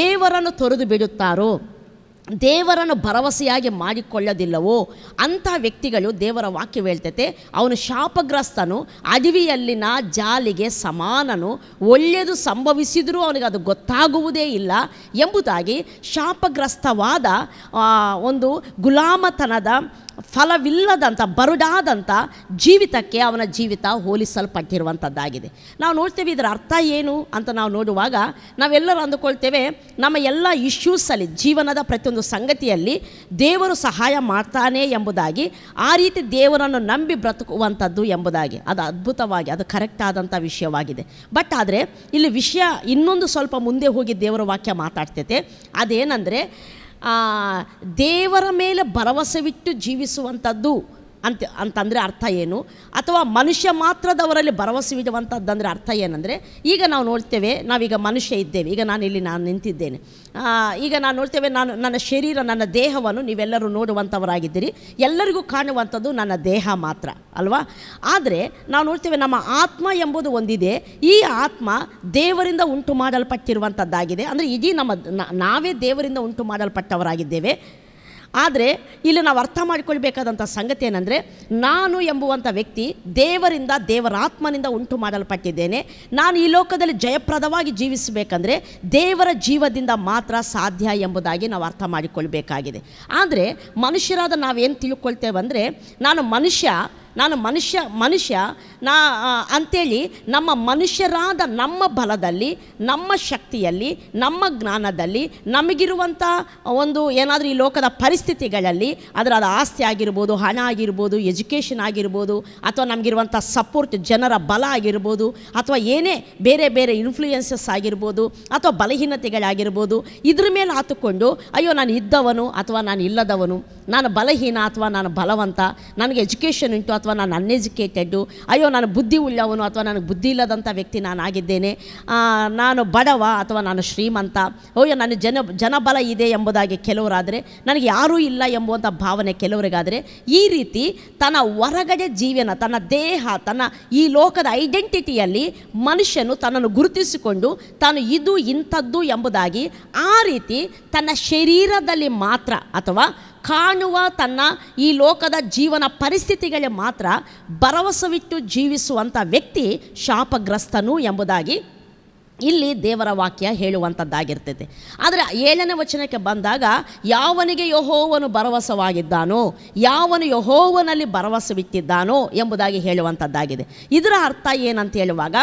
ದೇವರನ್ನು ತೊರೆದು ಬಿಡುತ್ತಾರೋ ದೇವರನ್ನು ಭರವಸೆಯಾಗಿ ಮಾಡಿಕೊಳ್ಳೋದಿಲ್ಲವೋ ಅಂತಹ ವ್ಯಕ್ತಿಗಳು ದೇವರ ವಾಕ್ಯ ಹೇಳ್ತೈತೆ ಅವನು ಶಾಪಗ್ರಸ್ತನು ಅಡವಿಯಲ್ಲಿನ ಜಾಲಿಗೆ ಸಮಾನನು ಒಳ್ಳೆಯದು ಸಂಭವಿಸಿದರೂ ಅವನಿಗೆ ಅದು ಗೊತ್ತಾಗುವುದೇ ಇಲ್ಲ ಎಂಬುದಾಗಿ ಶಾಪಗ್ರಸ್ತವಾದ ಒಂದು ಗುಲಾಮತನದ ಫಲವಿಲ್ಲದಂಥ ಬರುಡಾದಂಥ ಜೀವಿತಕ್ಕೆ ಅವನ ಜೀವಿತ ಹೋಲಿಸಲ್ಪಟ್ಟಿರುವಂಥದ್ದಾಗಿದೆ ನಾವು ನೋಡ್ತೇವೆ ಇದರ ಅರ್ಥ ಏನು ಅಂತ ನಾವು ನೋಡುವಾಗ ನಾವೆಲ್ಲರೂ ಅಂದುಕೊಳ್ತೇವೆ ನಮ್ಮ ಎಲ್ಲ ಇಶ್ಯೂಸಲ್ಲಿ ಜೀವನದ ಪ್ರತಿಯೊಂದು ಸಂಗತಿಯಲ್ಲಿ ದೇವರು ಸಹಾಯ ಮಾಡ್ತಾನೆ ಎಂಬುದಾಗಿ ಆ ರೀತಿ ದೇವರನ್ನು ನಂಬಿ ಬ್ರತುಕುವಂಥದ್ದು ಎಂಬುದಾಗಿ ಅದು ಅದ್ಭುತವಾಗಿ ಅದು ಕರೆಕ್ಟ್ ಆದಂಥ ವಿಷಯವಾಗಿದೆ ಬಟ್ ಆದರೆ ಇಲ್ಲಿ ವಿಷಯ ಇನ್ನೊಂದು ಸ್ವಲ್ಪ ಮುಂದೆ ಹೋಗಿ ದೇವರ ವಾಕ್ಯ ಮಾತಾಡ್ತೈತೆ ಅದೇನೆಂದರೆ ದೇವರ ಮೇಲೆ ಭರವಸೆವಿಟ್ಟು ಜೀವಿಸುವಂಥದ್ದು ಅಂತ ಅಂತಂದರೆ ಅರ್ಥ ಏನು ಅಥವಾ ಮನುಷ್ಯ ಮಾತ್ರದವರಲ್ಲಿ ಭರವಸೆ ಇಡುವಂಥದ್ದಂದರೆ ಅರ್ಥ ಏನಂದರೆ ಈಗ ನಾವು ನೋಡ್ತೇವೆ ನಾವೀಗ ಮನುಷ್ಯ ಇದ್ದೇವೆ ಈಗ ನಾನು ಇಲ್ಲಿ ನಾನು ನಿಂತಿದ್ದೇನೆ ಈಗ ನಾನು ನೋಡ್ತೇವೆ ನಾನು ನನ್ನ ಶರೀರ ನನ್ನ ದೇಹವನ್ನು ನೀವೆಲ್ಲರೂ ನೋಡುವಂಥವರಾಗಿದ್ದೀರಿ ಎಲ್ಲರಿಗೂ ಕಾಣುವಂಥದ್ದು ನನ್ನ ದೇಹ ಮಾತ್ರ ಅಲ್ವಾ ಆದರೆ ನಾವು ನೋಡ್ತೇವೆ ನಮ್ಮ ಆತ್ಮ ಎಂಬುದು ಒಂದಿದೆ ಈ ಆತ್ಮ ದೇವರಿಂದ ಉಂಟು ಮಾಡಲ್ಪಟ್ಟಿರುವಂಥದ್ದಾಗಿದೆ ಅಂದರೆ ಇಡೀ ನಮ್ಮ ನಾವೇ ದೇವರಿಂದ ಉಂಟು ಮಾಡಲ್ಪಟ್ಟವರಾಗಿದ್ದೇವೆ ಆದರೆ ಇಲ್ಲಿ ನಾವು ಅರ್ಥ ಮಾಡಿಕೊಳ್ಬೇಕಾದಂಥ ಸಂಗತಿ ಏನಂದರೆ ನಾನು ಎಂಬುವಂಥ ವ್ಯಕ್ತಿ ದೇವರಿಂದ ದೇವರಾತ್ಮನಿಂದ ಉಂಟು ಮಾಡಲ್ಪಟ್ಟಿದ್ದೇನೆ ನಾನು ಈ ಲೋಕದಲ್ಲಿ ಜಯಪ್ರದವಾಗಿ ಜೀವಿಸಬೇಕಂದ್ರೆ ದೇವರ ಜೀವದಿಂದ ಮಾತ್ರ ಸಾಧ್ಯ ಎಂಬುದಾಗಿ ನಾವು ಅರ್ಥ ಮಾಡಿಕೊಳ್ಬೇಕಾಗಿದೆ ಆದರೆ ಮನುಷ್ಯರಾದ ನಾವೇನು ತಿಳ್ಕೊಳ್ತೇವೆ ಅಂದರೆ ನಾನು ಮನುಷ್ಯ ನಾನು ಮನುಷ್ಯ ಮನುಷ್ಯ ನಾ ಅಂಥೇಳಿ ನಮ್ಮ ಮನುಷ್ಯರಾದ ನಮ್ಮ ಬಲದಲ್ಲಿ ನಮ್ಮ ಶಕ್ತಿಯಲ್ಲಿ ನಮ್ಮ ಜ್ಞಾನದಲ್ಲಿ ನಮಗಿರುವಂಥ ಒಂದು ಏನಾದರೂ ಈ ಲೋಕದ ಪರಿಸ್ಥಿತಿಗಳಲ್ಲಿ ಅದರ ಅದು ಆಸ್ತಿ ಆಗಿರ್ಬೋದು ಹಣ ಆಗಿರ್ಬೋದು ಎಜುಕೇಷನ್ ಆಗಿರ್ಬೋದು ಅಥವಾ ನಮಗಿರುವಂಥ ಸಪೋರ್ಟ್ ಜನರ ಬಲ ಆಗಿರ್ಬೋದು ಅಥವಾ ಏನೇ ಬೇರೆ ಬೇರೆ ಇನ್ಫ್ಲೂಯೆನ್ಸಸ್ ಆಗಿರ್ಬೋದು ಅಥವಾ ಬಲಹೀನತೆಗಳಾಗಿರ್ಬೋದು ಇದ್ರ ಮೇಲೆ ಆತುಕೊಂಡು ಅಯ್ಯೋ ನಾನು ಇದ್ದವನು ಅಥವಾ ನಾನು ಇಲ್ಲದವನು ನಾನು ಬಲಹೀನ ಅಥವಾ ನಾನು ಬಲವಂತ ನನಗೆ ಎಜುಕೇಷನ್ ಉಂಟು ಅಥವಾ ನಾನು ಅನ್ಎಜುಕೇಟೆಡ್ಡು ಅಯ್ಯೋ ನಾನು ಬುದ್ಧಿ ಉಳ್ಳವನು ಅಥವಾ ನನಗೆ ಬುದ್ಧಿ ಇಲ್ಲದಂಥ ವ್ಯಕ್ತಿ ನಾನು ಆಗಿದ್ದೇನೆ ನಾನು ಬಡವ ಅಥವಾ ನಾನು ಶ್ರೀಮಂತ ಅಯ್ಯೋ ನನ್ನ ಜನ ಜನಬಲ ಇದೆ ಎಂಬುದಾಗಿ ಕೆಲವರಾದರೆ ನನಗೆ ಯಾರೂ ಇಲ್ಲ ಎಂಬುವಂಥ ಭಾವನೆ ಕೆಲವರಿಗಾದರೆ ಈ ರೀತಿ ತನ್ನ ಹೊರಗಡೆ ಜೀವನ ತನ್ನ ದೇಹ ತನ್ನ ಈ ಲೋಕದ ಐಡೆಂಟಿಟಿಯಲ್ಲಿ ಮನುಷ್ಯನು ತನ್ನನ್ನು ಗುರುತಿಸಿಕೊಂಡು ತಾನು ಇದು ಇಂಥದ್ದು ಎಂಬುದಾಗಿ ಆ ರೀತಿ ತನ್ನ ಶರೀರದಲ್ಲಿ ಮಾತ್ರ ಅಥವಾ ಕಾಣುವ ತನ್ನ ಈ ಲೋಕದ ಜೀವನ ಪರಿಸ್ಥಿತಿಗಳಿಗೆ ಮಾತ್ರ ಭರವಸವಿಟ್ಟು ಜೀವಿಸುವಂಥ ವ್ಯಕ್ತಿ ಶಾಪಗ್ರಸ್ತನು ಎಂಬುದಾಗಿ ಇಲ್ಲಿ ದೇವರ ವಾಕ್ಯ ಹೇಳುವಂಥದ್ದಾಗಿರ್ತೈತೆ ಆದರೆ ಏಳನೇ ವಚನಕ್ಕೆ ಬಂದಾಗ ಯಾವನಿಗೆ ಯಹೋವನು ಭರವಸವಾಗಿದ್ದಾನೋ ಯಾವನು ಯಹೋವನಲ್ಲಿ ಭರವಸವಿಟ್ಟಿದ್ದಾನೋ ಎಂಬುದಾಗಿ ಹೇಳುವಂಥದ್ದಾಗಿದೆ ಇದರ ಅರ್ಥ ಏನಂತ ಹೇಳುವಾಗ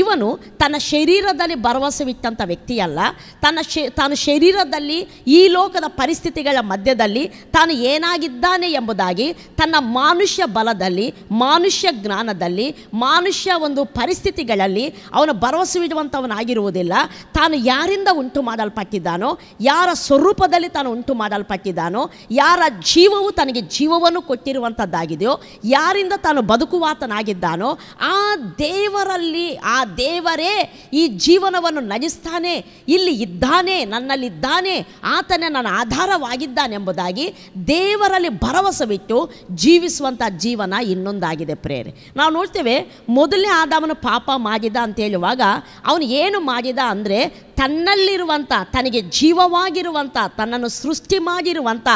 ಇವನು ತನ್ನ ಶರೀರದಲ್ಲಿ ಭರವಸವಿಟ್ಟಂಥ ವ್ಯಕ್ತಿಯಲ್ಲ ತನ್ನ ಶೇ ತಾನು ಶರೀರದಲ್ಲಿ ಈ ಲೋಕದ ಪರಿಸ್ಥಿತಿಗಳ ಮಧ್ಯದಲ್ಲಿ ತಾನು ಏನಾಗಿದ್ದಾನೆ ಎಂಬುದಾಗಿ ತನ್ನ ಮಾನುಷ್ಯ ಬಲದಲ್ಲಿ ಮನುಷ್ಯ ಜ್ಞಾನದಲ್ಲಿ ಮಾನುಷ್ಯ ಒಂದು ಪರಿಸ್ಥಿತಿಗಳಲ್ಲಿ ಅವನು ಬಿಡುವಂಥವನ ಆಗಿರುವುದಿಲ್ಲ ತಾನು ಯಾರಿಂದ ಉಂಟು ಮಾಡಲ್ಪಟ್ಟಿದ್ದಾನೋ ಯಾರ ಸ್ವರೂಪದಲ್ಲಿ ತಾನು ಉಂಟು ಮಾಡಲ್ಪಟ್ಟಿದ್ದಾನೋ ಯಾರ ಜೀವವು ತನಗೆ ಜೀವವನ್ನು ಕೊಟ್ಟಿರುವಂಥದ್ದಾಗಿದೆಯೋ ಯಾರಿಂದ ತಾನು ಬದುಕುವಾತನಾಗಿದ್ದಾನೋ ಆ ದೇವರಲ್ಲಿ ಆ ದೇವರೇ ಈ ಜೀವನವನ್ನು ನಜಿಸ್ತಾನೆ ಇಲ್ಲಿ ಇದ್ದಾನೆ ನನ್ನಲ್ಲಿದ್ದಾನೆ ಆತನೇ ನನ್ನ ಆಧಾರವಾಗಿದ್ದಾನೆಂಬುದಾಗಿ ದೇವರಲ್ಲಿ ಭರವಸವಿಟ್ಟು ಜೀವಿಸುವಂಥ ಜೀವನ ಇನ್ನೊಂದಾಗಿದೆ ಪ್ರೇರೆ ನಾವು ನೋಡ್ತೇವೆ ಮೊದಲನೇ ಆದಾಮನ ಪಾಪ ಮಾಡಿದ ಅಂತ ಹೇಳುವಾಗ ಅವನು ಏನು ಏನು ಮಾಡಿದ ಅಂದರೆ ತನ್ನಲ್ಲಿರುವಂಥ ತನಗೆ ಜೀವವಾಗಿರುವಂಥ ತನ್ನನ್ನು ಸೃಷ್ಟಿ ಮಾಡಿರುವಂಥ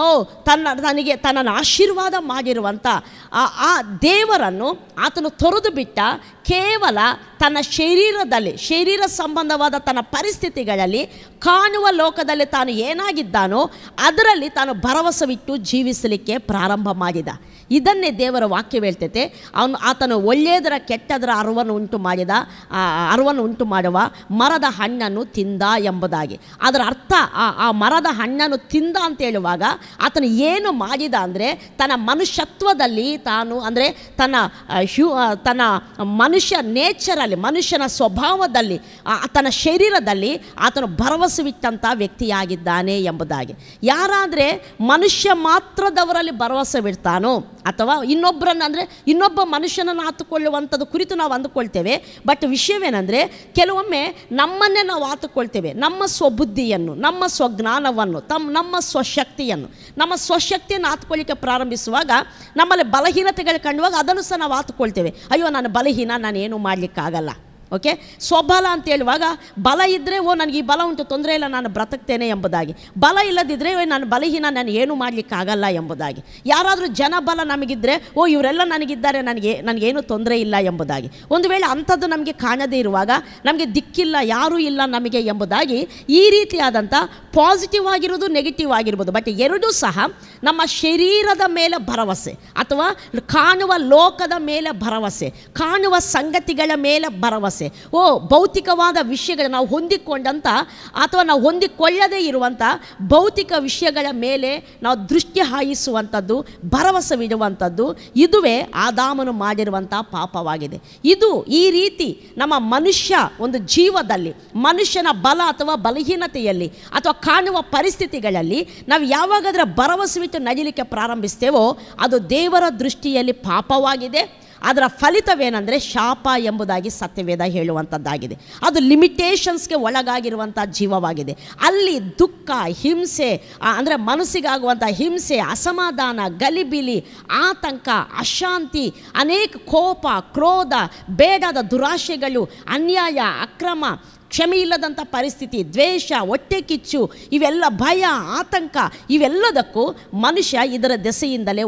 ಓ ತನ್ನ ತನಗೆ ತನ್ನನ್ನು ಆಶೀರ್ವಾದ ಮಾಡಿರುವಂಥ ಆ ದೇವರನ್ನು ಆತನು ತೊರೆದು ಬಿಟ್ಟ ಕೇವಲ ತನ್ನ ಶರೀರದಲ್ಲಿ ಶರೀರ ಸಂಬಂಧವಾದ ತನ್ನ ಪರಿಸ್ಥಿತಿಗಳಲ್ಲಿ ಕಾಣುವ ಲೋಕದಲ್ಲಿ ತಾನು ಏನಾಗಿದ್ದಾನೋ ಅದರಲ್ಲಿ ತಾನು ಭರವಸವಿಟ್ಟು ಜೀವಿಸಲಿಕ್ಕೆ ಪ್ರಾರಂಭ ಮಾಡಿದ ಇದನ್ನೇ ದೇವರ ವಾಕ್ಯ ಹೇಳ್ತೈತೆ ಅವನು ಆತನು ಒಳ್ಳೆಯದರ ಕೆಟ್ಟದರ ಅರುವನ್ನು ಉಂಟು ಮಾಡಿದ ಅರುವನ್ನು ಉಂಟು ಮಾಡುವ ಮರದ ಹಣ್ಣನ್ನು ತಿಂದ ಎಂಬುದಾಗಿ ಅದರ ಅರ್ಥ ಆ ಆ ಮರದ ಹಣ್ಣನ್ನು ತಿಂದ ಅಂತ ಹೇಳುವಾಗ ಆತನು ಏನು ಮಾಡಿದ ಅಂದರೆ ತನ್ನ ಮನುಷ್ಯತ್ವದಲ್ಲಿ ತಾನು ಅಂದರೆ ತನ್ನ ಹ್ಯೂ ತನ್ನ ಮನುಷ್ಯ ಮನುಷ್ಯ ನೇಚರಲ್ಲಿ ಮನುಷ್ಯನ ಸ್ವಭಾವದಲ್ಲಿ ಆತನ ಶರೀರದಲ್ಲಿ ಆತನು ಭರವಸೆವಿಟ್ಟಂಥ ವ್ಯಕ್ತಿಯಾಗಿದ್ದಾನೆ ಎಂಬುದಾಗಿ ಯಾರಾದರೆ ಮನುಷ್ಯ ಮಾತ್ರದವರಲ್ಲಿ ಭರವಸೆ ಬಿಡ್ತಾನೋ ಅಥವಾ ಇನ್ನೊಬ್ಬರನ್ನು ಅಂದರೆ ಇನ್ನೊಬ್ಬ ಮನುಷ್ಯನನ್ನು ಆತುಕೊಳ್ಳುವಂಥದ್ದು ಕುರಿತು ನಾವು ಅಂದುಕೊಳ್ತೇವೆ ಬಟ್ ವಿಷಯವೇನೆಂದರೆ ಕೆಲವೊಮ್ಮೆ ನಮ್ಮನ್ನೇ ನಾವು ಆತುಕೊಳ್ತೇವೆ ನಮ್ಮ ಸ್ವಬುದ್ಧಿಯನ್ನು ನಮ್ಮ ಸ್ವಜ್ಞಾನವನ್ನು ತಮ್ಮ ನಮ್ಮ ಸ್ವಶಕ್ತಿಯನ್ನು ನಮ್ಮ ಸ್ವಶಕ್ತಿಯನ್ನು ಆತುಕೊಳ್ಳಿಕ್ಕೆ ಪ್ರಾರಂಭಿಸುವಾಗ ನಮ್ಮಲ್ಲಿ ಬಲಹೀನತೆಗಳು ಕಂಡುವಾಗ ಅದನ್ನು ಸಹ ನಾವು ಆತುಕೊಳ್ತೇವೆ ಅಯ್ಯೋ ನಾನು ಬಲಹೀನ ನಾನು ಏನು ಮಾಡಲಿಕ್ಕಾಗಲ್ಲ ಓಕೆ ಸ್ವಬಲ ಅಂತ ಹೇಳುವಾಗ ಬಲ ಇದ್ದರೆ ಓ ನನಗೆ ಈ ಬಲ ಉಂಟು ತೊಂದರೆ ಇಲ್ಲ ನಾನು ಬ್ರತಕ್ತೇನೆ ಎಂಬುದಾಗಿ ಬಲ ಇಲ್ಲದಿದ್ದರೆ ನಾನು ಬಲಹೀನ ನಾನು ಏನು ಮಾಡಲಿಕ್ಕಾಗಲ್ಲ ಎಂಬುದಾಗಿ ಯಾರಾದರೂ ಜನಬಲ ನಮಗಿದ್ದರೆ ಓ ಇವರೆಲ್ಲ ನನಗಿದ್ದಾರೆ ನನಗೆ ನನಗೇನು ತೊಂದರೆ ಇಲ್ಲ ಎಂಬುದಾಗಿ ಒಂದು ವೇಳೆ ಅಂಥದ್ದು ನಮಗೆ ಕಾಣದೇ ಇರುವಾಗ ನಮಗೆ ದಿಕ್ಕಿಲ್ಲ ಯಾರೂ ಇಲ್ಲ ನಮಗೆ ಎಂಬುದಾಗಿ ಈ ರೀತಿಯಾದಂಥ ಪಾಸಿಟಿವ್ ಆಗಿರೋದು ನೆಗೆಟಿವ್ ಆಗಿರ್ಬೋದು ಬಟ್ ಎರಡೂ ಸಹ ನಮ್ಮ ಶರೀರದ ಮೇಲೆ ಭರವಸೆ ಅಥವಾ ಕಾಣುವ ಲೋಕದ ಮೇಲೆ ಭರವಸೆ ಕಾಣುವ ಸಂಗತಿಗಳ ಮೇಲೆ ಭರವಸೆ ಆಸೆ ಓ ಭೌತಿಕವಾದ ವಿಷಯಗಳ ನಾವು ಹೊಂದಿಕೊಂಡಂಥ ಅಥವಾ ನಾವು ಹೊಂದಿಕೊಳ್ಳದೇ ಇರುವಂಥ ಭೌತಿಕ ವಿಷಯಗಳ ಮೇಲೆ ನಾವು ದೃಷ್ಟಿ ಹಾಯಿಸುವಂಥದ್ದು ಭರವಸವಿಡುವಂಥದ್ದು ಇದುವೇ ಆದಾಮನು ಮಾಡಿರುವಂಥ ಪಾಪವಾಗಿದೆ ಇದು ಈ ರೀತಿ ನಮ್ಮ ಮನುಷ್ಯ ಒಂದು ಜೀವದಲ್ಲಿ ಮನುಷ್ಯನ ಬಲ ಅಥವಾ ಬಲಹೀನತೆಯಲ್ಲಿ ಅಥವಾ ಕಾಣುವ ಪರಿಸ್ಥಿತಿಗಳಲ್ಲಿ ನಾವು ಯಾವಾಗಾದ್ರೂ ಭರವಸೆ ಬಿಟ್ಟು ನಡಿಲಿಕ್ಕೆ ಪ್ರಾರಂಭಿಸ್ತೇವೋ ಅದು ದೇವರ ದೃಷ್ಟಿಯಲ್ಲಿ ಪಾಪವಾಗಿದೆ ಅದರ ಫಲಿತವೇನೆಂದರೆ ಶಾಪ ಎಂಬುದಾಗಿ ಸತ್ಯವೇದ ಹೇಳುವಂಥದ್ದಾಗಿದೆ ಅದು ಲಿಮಿಟೇಷನ್ಸ್ಗೆ ಒಳಗಾಗಿರುವಂಥ ಜೀವವಾಗಿದೆ ಅಲ್ಲಿ ದುಃಖ ಹಿಂಸೆ ಅಂದರೆ ಮನಸ್ಸಿಗಾಗುವಂಥ ಹಿಂಸೆ ಅಸಮಾಧಾನ ಗಲಿಬಿಲಿ ಆತಂಕ ಅಶಾಂತಿ ಅನೇಕ ಕೋಪ ಕ್ರೋಧ ಬೇಡದ ದುರಾಶೆಗಳು ಅನ್ಯಾಯ ಅಕ್ರಮ ಕ್ಷಮೆ ಇಲ್ಲದಂಥ ಪರಿಸ್ಥಿತಿ ದ್ವೇಷ ಹೊಟ್ಟೆ ಕಿಚ್ಚು ಇವೆಲ್ಲ ಭಯ ಆತಂಕ ಇವೆಲ್ಲದಕ್ಕೂ ಮನುಷ್ಯ ಇದರ ದೆಸೆಯಿಂದಲೇ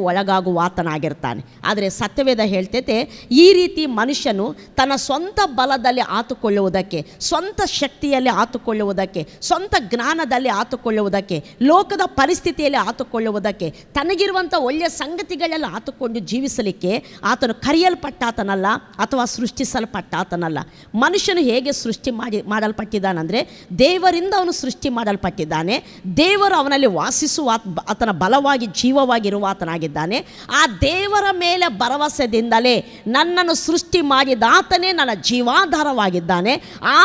ಆತನಾಗಿರ್ತಾನೆ ಆದರೆ ಸತ್ಯವೇದ ಹೇಳ್ತೈತೆ ಈ ರೀತಿ ಮನುಷ್ಯನು ತನ್ನ ಸ್ವಂತ ಬಲದಲ್ಲಿ ಆತುಕೊಳ್ಳುವುದಕ್ಕೆ ಸ್ವಂತ ಶಕ್ತಿಯಲ್ಲಿ ಆತುಕೊಳ್ಳುವುದಕ್ಕೆ ಸ್ವಂತ ಜ್ಞಾನದಲ್ಲಿ ಆತುಕೊಳ್ಳುವುದಕ್ಕೆ ಲೋಕದ ಪರಿಸ್ಥಿತಿಯಲ್ಲಿ ಆತುಕೊಳ್ಳುವುದಕ್ಕೆ ತನಗಿರುವಂಥ ಒಳ್ಳೆಯ ಸಂಗತಿಗಳೆಲ್ಲ ಆತುಕೊಂಡು ಜೀವಿಸಲಿಕ್ಕೆ ಆತನು ಕರೆಯಲ್ಪಟ್ಟಾತನಲ್ಲ ಅಥವಾ ಸೃಷ್ಟಿಸಲ್ಪಟ್ಟಾತನಲ್ಲ ಮನುಷ್ಯನು ಹೇಗೆ ಸೃಷ್ಟಿ ಮಾಡಿ ಮಾಡಲ್ಪಟ್ಟಿದ್ದಾನಂದರೆ ದೇವರಿಂದ ಅವನು ಸೃಷ್ಟಿ ಮಾಡಲ್ಪಟ್ಟಿದ್ದಾನೆ ದೇವರು ಅವನಲ್ಲಿ ವಾಸಿಸುವ ಆತನ ಬಲವಾಗಿ ಜೀವವಾಗಿರುವ ಆತನಾಗಿದ್ದಾನೆ ಆ ದೇವರ ಮೇಲೆ ಭರವಸೆದಿಂದಲೇ ನನ್ನನ್ನು ಸೃಷ್ಟಿ ಮಾಡಿದ ಆತನೇ ನನ್ನ ಜೀವಾಧಾರವಾಗಿದ್ದಾನೆ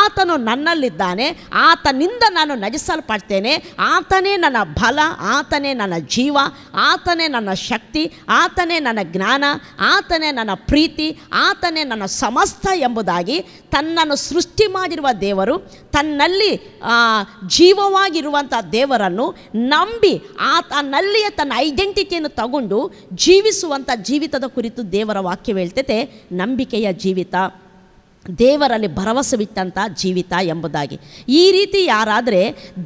ಆತನು ನನ್ನಲ್ಲಿದ್ದಾನೆ ಆತನಿಂದ ನಾನು ನಡೆಸಲ್ಪಡ್ತೇನೆ ಆತನೇ ನನ್ನ ಬಲ ಆತನೇ ನನ್ನ ಜೀವ ಆತನೇ ನನ್ನ ಶಕ್ತಿ ಆತನೇ ನನ್ನ ಜ್ಞಾನ ಆತನೇ ನನ್ನ ಪ್ರೀತಿ ಆತನೇ ನನ್ನ ಸಮಸ್ತ ಎಂಬುದಾಗಿ ತನ್ನನ್ನು ಸೃಷ್ಟಿ ಮಾಡಿರುವ ದೇವ ದೇವರು ತನ್ನಲ್ಲಿ ಜೀವವಾಗಿರುವಂಥ ದೇವರನ್ನು ನಂಬಿ ಆ ತನ್ನಲ್ಲಿಯ ತನ್ನ ಐಡೆಂಟಿಟಿಯನ್ನು ತಗೊಂಡು ಜೀವಿಸುವಂಥ ಜೀವಿತದ ಕುರಿತು ದೇವರ ವಾಕ್ಯ ಹೇಳ್ತೈತೆ ನಂಬಿಕೆಯ ಜೀವಿತ ದೇವರಲ್ಲಿ ಭರವಸೆವಿಟ್ಟಂಥ ಜೀವಿತ ಎಂಬುದಾಗಿ ಈ ರೀತಿ ಯಾರಾದರೆ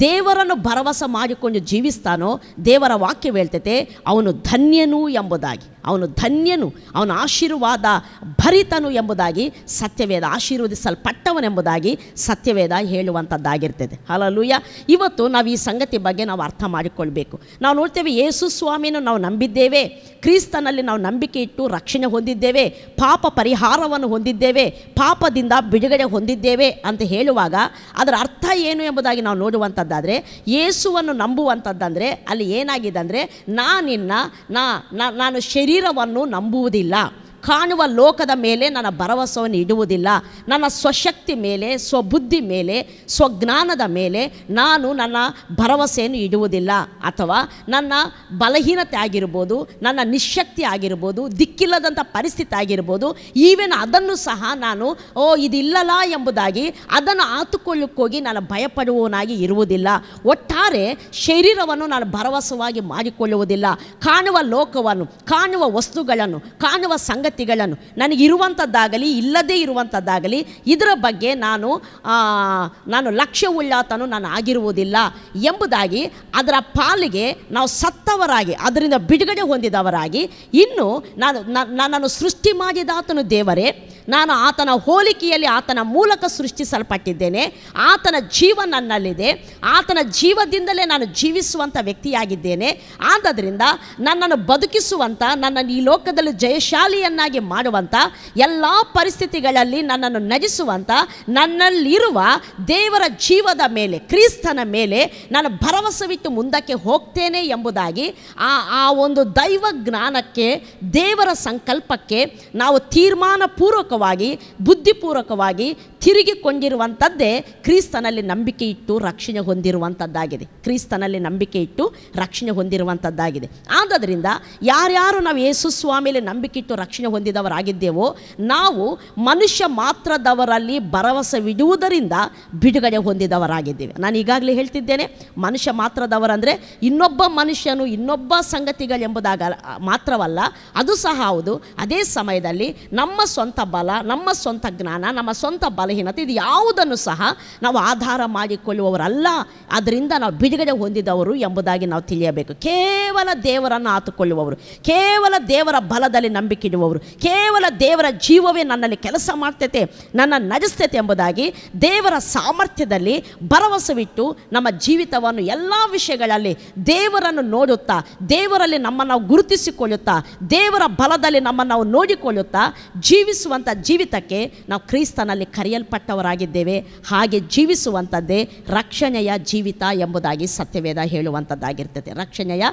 ದೇವರನ್ನು ಭರವಸೆ ಮಾಡಿಕೊಂಡು ಜೀವಿಸ್ತಾನೋ ದೇವರ ವಾಕ್ಯ ಹೇಳ್ತೈತೆ ಅವನು ಧನ್ಯನು ಎಂಬುದಾಗಿ ಅವನು ಧನ್ಯನು ಅವನ ಆಶೀರ್ವಾದ ಭರಿತನು ಎಂಬುದಾಗಿ ಸತ್ಯವೇದ ಆಶೀರ್ವದಿಸಲ್ಪಟ್ಟವನೆಂಬುದಾಗಿ ಸತ್ಯವೇದ ಹೇಳುವಂಥದ್ದಾಗಿರ್ತದೆ ಅಲ್ಲೂಯ್ಯ ಇವತ್ತು ನಾವು ಈ ಸಂಗತಿ ಬಗ್ಗೆ ನಾವು ಅರ್ಥ ಮಾಡಿಕೊಳ್ಬೇಕು ನಾವು ನೋಡ್ತೇವೆ ಯೇಸು ಸ್ವಾಮಿಯನ್ನು ನಾವು ನಂಬಿದ್ದೇವೆ ಕ್ರಿಸ್ತನಲ್ಲಿ ನಾವು ನಂಬಿಕೆ ಇಟ್ಟು ರಕ್ಷಣೆ ಹೊಂದಿದ್ದೇವೆ ಪಾಪ ಪರಿಹಾರವನ್ನು ಹೊಂದಿದ್ದೇವೆ ಪಾಪದಿಂದ ಬಿಡುಗಡೆ ಹೊಂದಿದ್ದೇವೆ ಅಂತ ಹೇಳುವಾಗ ಅದರ ಅರ್ಥ ಏನು ಎಂಬುದಾಗಿ ನಾವು ನೋಡುವಂಥದ್ದಾದರೆ ಯೇಸುವನ್ನು ನಂಬುವಂಥದ್ದಂದರೆ ಅಲ್ಲಿ ಏನಾಗಿದೆ ಅಂದರೆ ನಾನಿನ್ನ ನಾನು ಶರೀರ ಶರೀರವನ್ನು ನಂಬುವುದಿಲ್ಲ ಕಾಣುವ ಲೋಕದ ಮೇಲೆ ನನ್ನ ಭರವಸೆಯನ್ನು ಇಡುವುದಿಲ್ಲ ನನ್ನ ಸ್ವಶಕ್ತಿ ಮೇಲೆ ಸ್ವಬುದ್ಧಿ ಮೇಲೆ ಸ್ವಜ್ಞಾನದ ಮೇಲೆ ನಾನು ನನ್ನ ಭರವಸೆಯನ್ನು ಇಡುವುದಿಲ್ಲ ಅಥವಾ ನನ್ನ ಬಲಹೀನತೆ ಆಗಿರ್ಬೋದು ನನ್ನ ನಿಶಕ್ತಿ ಆಗಿರ್ಬೋದು ದಿಕ್ಕಿಲ್ಲದಂಥ ಪರಿಸ್ಥಿತಿ ಆಗಿರ್ಬೋದು ಈವನ್ ಅದನ್ನು ಸಹ ನಾನು ಓ ಇದಿಲ್ಲಲ್ಲ ಎಂಬುದಾಗಿ ಅದನ್ನು ಆತುಕೊಳ್ಳಕ್ಕೋಗಿ ನಾನು ಭಯಪಡುವವನಾಗಿ ಇರುವುದಿಲ್ಲ ಒಟ್ಟಾರೆ ಶರೀರವನ್ನು ನಾನು ಭರವಸವಾಗಿ ಮಾಡಿಕೊಳ್ಳುವುದಿಲ್ಲ ಕಾಣುವ ಲೋಕವನ್ನು ಕಾಣುವ ವಸ್ತುಗಳನ್ನು ಕಾಣುವ ಸಂಗತಿ ಸಂಗತಿಗಳನ್ನು ನನಗಿರುವಂಥದ್ದಾಗಲಿ ಇಲ್ಲದೇ ಇರುವಂಥದ್ದಾಗಲಿ ಇದರ ಬಗ್ಗೆ ನಾನು ನಾನು ಲಕ್ಷ್ಯ ಉಳ್ಳಾತನು ನಾನು ಆಗಿರುವುದಿಲ್ಲ ಎಂಬುದಾಗಿ ಅದರ ಪಾಲಿಗೆ ನಾವು ಸತ್ತವರಾಗಿ ಅದರಿಂದ ಬಿಡುಗಡೆ ಹೊಂದಿದವರಾಗಿ ಇನ್ನು ನಾನು ನನ್ನನ್ನು ಸೃಷ್ಟಿ ಮಾಡಿದಾತನು ದೇವರೇ ನಾನು ಆತನ ಹೋಲಿಕೆಯಲ್ಲಿ ಆತನ ಮೂಲಕ ಸೃಷ್ಟಿಸಲ್ಪಟ್ಟಿದ್ದೇನೆ ಆತನ ಜೀವ ನನ್ನಲ್ಲಿದೆ ಆತನ ಜೀವದಿಂದಲೇ ನಾನು ಜೀವಿಸುವಂಥ ವ್ಯಕ್ತಿಯಾಗಿದ್ದೇನೆ ಆದ್ದರಿಂದ ನನ್ನನ್ನು ಬದುಕಿಸುವಂಥ ನನ್ನನ್ನು ಈ ಲೋಕದಲ್ಲಿ ಜಯಶಾಲಿಯನ್ನಾಗಿ ಮಾಡುವಂಥ ಎಲ್ಲ ಪರಿಸ್ಥಿತಿಗಳಲ್ಲಿ ನನ್ನನ್ನು ನಜಿಸುವಂಥ ನನ್ನಲ್ಲಿರುವ ದೇವರ ಜೀವದ ಮೇಲೆ ಕ್ರಿಸ್ತನ ಮೇಲೆ ನಾನು ಭರವಸವಿಟ್ಟು ಮುಂದಕ್ಕೆ ಹೋಗ್ತೇನೆ ಎಂಬುದಾಗಿ ಆ ಆ ಒಂದು ದೈವ ಜ್ಞಾನಕ್ಕೆ ದೇವರ ಸಂಕಲ್ಪಕ್ಕೆ ನಾವು ತೀರ್ಮಾನಪೂರ್ವಕ ಪೂರ್ವಕವಾಗಿ ಬುದ್ಧಿಪೂರ್ವಕವಾಗಿ ತಿರುಗಿಕೊಂಡಿರುವಂಥದ್ದೇ ಕ್ರಿಸ್ತನಲ್ಲಿ ನಂಬಿಕೆ ಇಟ್ಟು ರಕ್ಷಣೆ ಹೊಂದಿರುವಂಥದ್ದಾಗಿದೆ ಕ್ರಿಸ್ತನಲ್ಲಿ ನಂಬಿಕೆ ಇಟ್ಟು ರಕ್ಷಣೆ ಹೊಂದಿರುವಂಥದ್ದಾಗಿದೆ ಆದ್ದರಿಂದ ಯಾರ್ಯಾರು ನಾವು ಯೇಸು ಸ್ವಾಮಿಯಲ್ಲಿ ನಂಬಿಕೆ ಇಟ್ಟು ರಕ್ಷಣೆ ಹೊಂದಿದವರಾಗಿದ್ದೇವೋ ನಾವು ಮನುಷ್ಯ ಮಾತ್ರದವರಲ್ಲಿ ಭರವಸೆವಿಡುವುದರಿಂದ ಬಿಡುಗಡೆ ಹೊಂದಿದವರಾಗಿದ್ದೇವೆ ನಾನು ಈಗಾಗಲೇ ಹೇಳ್ತಿದ್ದೇನೆ ಮನುಷ್ಯ ಮಾತ್ರದವರಂದರೆ ಇನ್ನೊಬ್ಬ ಮನುಷ್ಯನು ಇನ್ನೊಬ್ಬ ಸಂಗತಿಗಳೆಂಬುದಾಗ ಮಾತ್ರವಲ್ಲ ಅದು ಸಹ ಹೌದು ಅದೇ ಸಮಯದಲ್ಲಿ ನಮ್ಮ ಸ್ವಂತ ಬಲ ನಮ್ಮ ಸ್ವಂತ ಜ್ಞಾನ ನಮ್ಮ ಸ್ವಂತ ಬಲಹೀನತೆ ಇದು ಯಾವುದನ್ನು ಸಹ ನಾವು ಆಧಾರ ಮಾಡಿಕೊಳ್ಳುವವರಲ್ಲ ಅದರಿಂದ ನಾವು ಬಿಡುಗಡೆ ಹೊಂದಿದವರು ಎಂಬುದಾಗಿ ನಾವು ತಿಳಿಯಬೇಕು ಕೇವಲ ದೇವರನ್ನು ಆತುಕೊಳ್ಳುವವರು ಕೇವಲ ದೇವರ ಬಲದಲ್ಲಿ ನಂಬಿಕೆ ಇಡುವವರು ಕೇವಲ ದೇವರ ಜೀವವೇ ನನ್ನಲ್ಲಿ ಕೆಲಸ ಮಾಡ್ತೈತೆ ನನ್ನ ನಡೆಸ್ತೈತೆ ಎಂಬುದಾಗಿ ದೇವರ ಸಾಮರ್ಥ್ಯದಲ್ಲಿ ಭರವಸೆವಿಟ್ಟು ನಮ್ಮ ಜೀವಿತವನ್ನು ಎಲ್ಲ ವಿಷಯಗಳಲ್ಲಿ ದೇವರನ್ನು ನೋಡುತ್ತಾ ದೇವರಲ್ಲಿ ನಮ್ಮನ್ನು ಗುರುತಿಸಿಕೊಳ್ಳುತ್ತಾ ದೇವರ ಬಲದಲ್ಲಿ ನಮ್ಮನ್ನು ನಾವು ನೋಡಿಕೊಳ್ಳುತ್ತಾ ಜೀವಿಸುವಂಥ ಜೀವಿತಕ್ಕೆ ನಾವು ಕ್ರಿಸ್ತನಲ್ಲಿ ಕರೆಯಲ್ಪಟ್ಟವರಾಗಿದ್ದೇವೆ ಹಾಗೆ ಜೀವಿಸುವಂಥದ್ದೇ ರಕ್ಷಣೆಯ ಜೀವಿತ ಎಂಬುದಾಗಿ ಸತ್ಯವೇದ ಹೇಳುವಂಥದ್ದಾಗಿರ್ತದೆ ರಕ್ಷಣೆಯ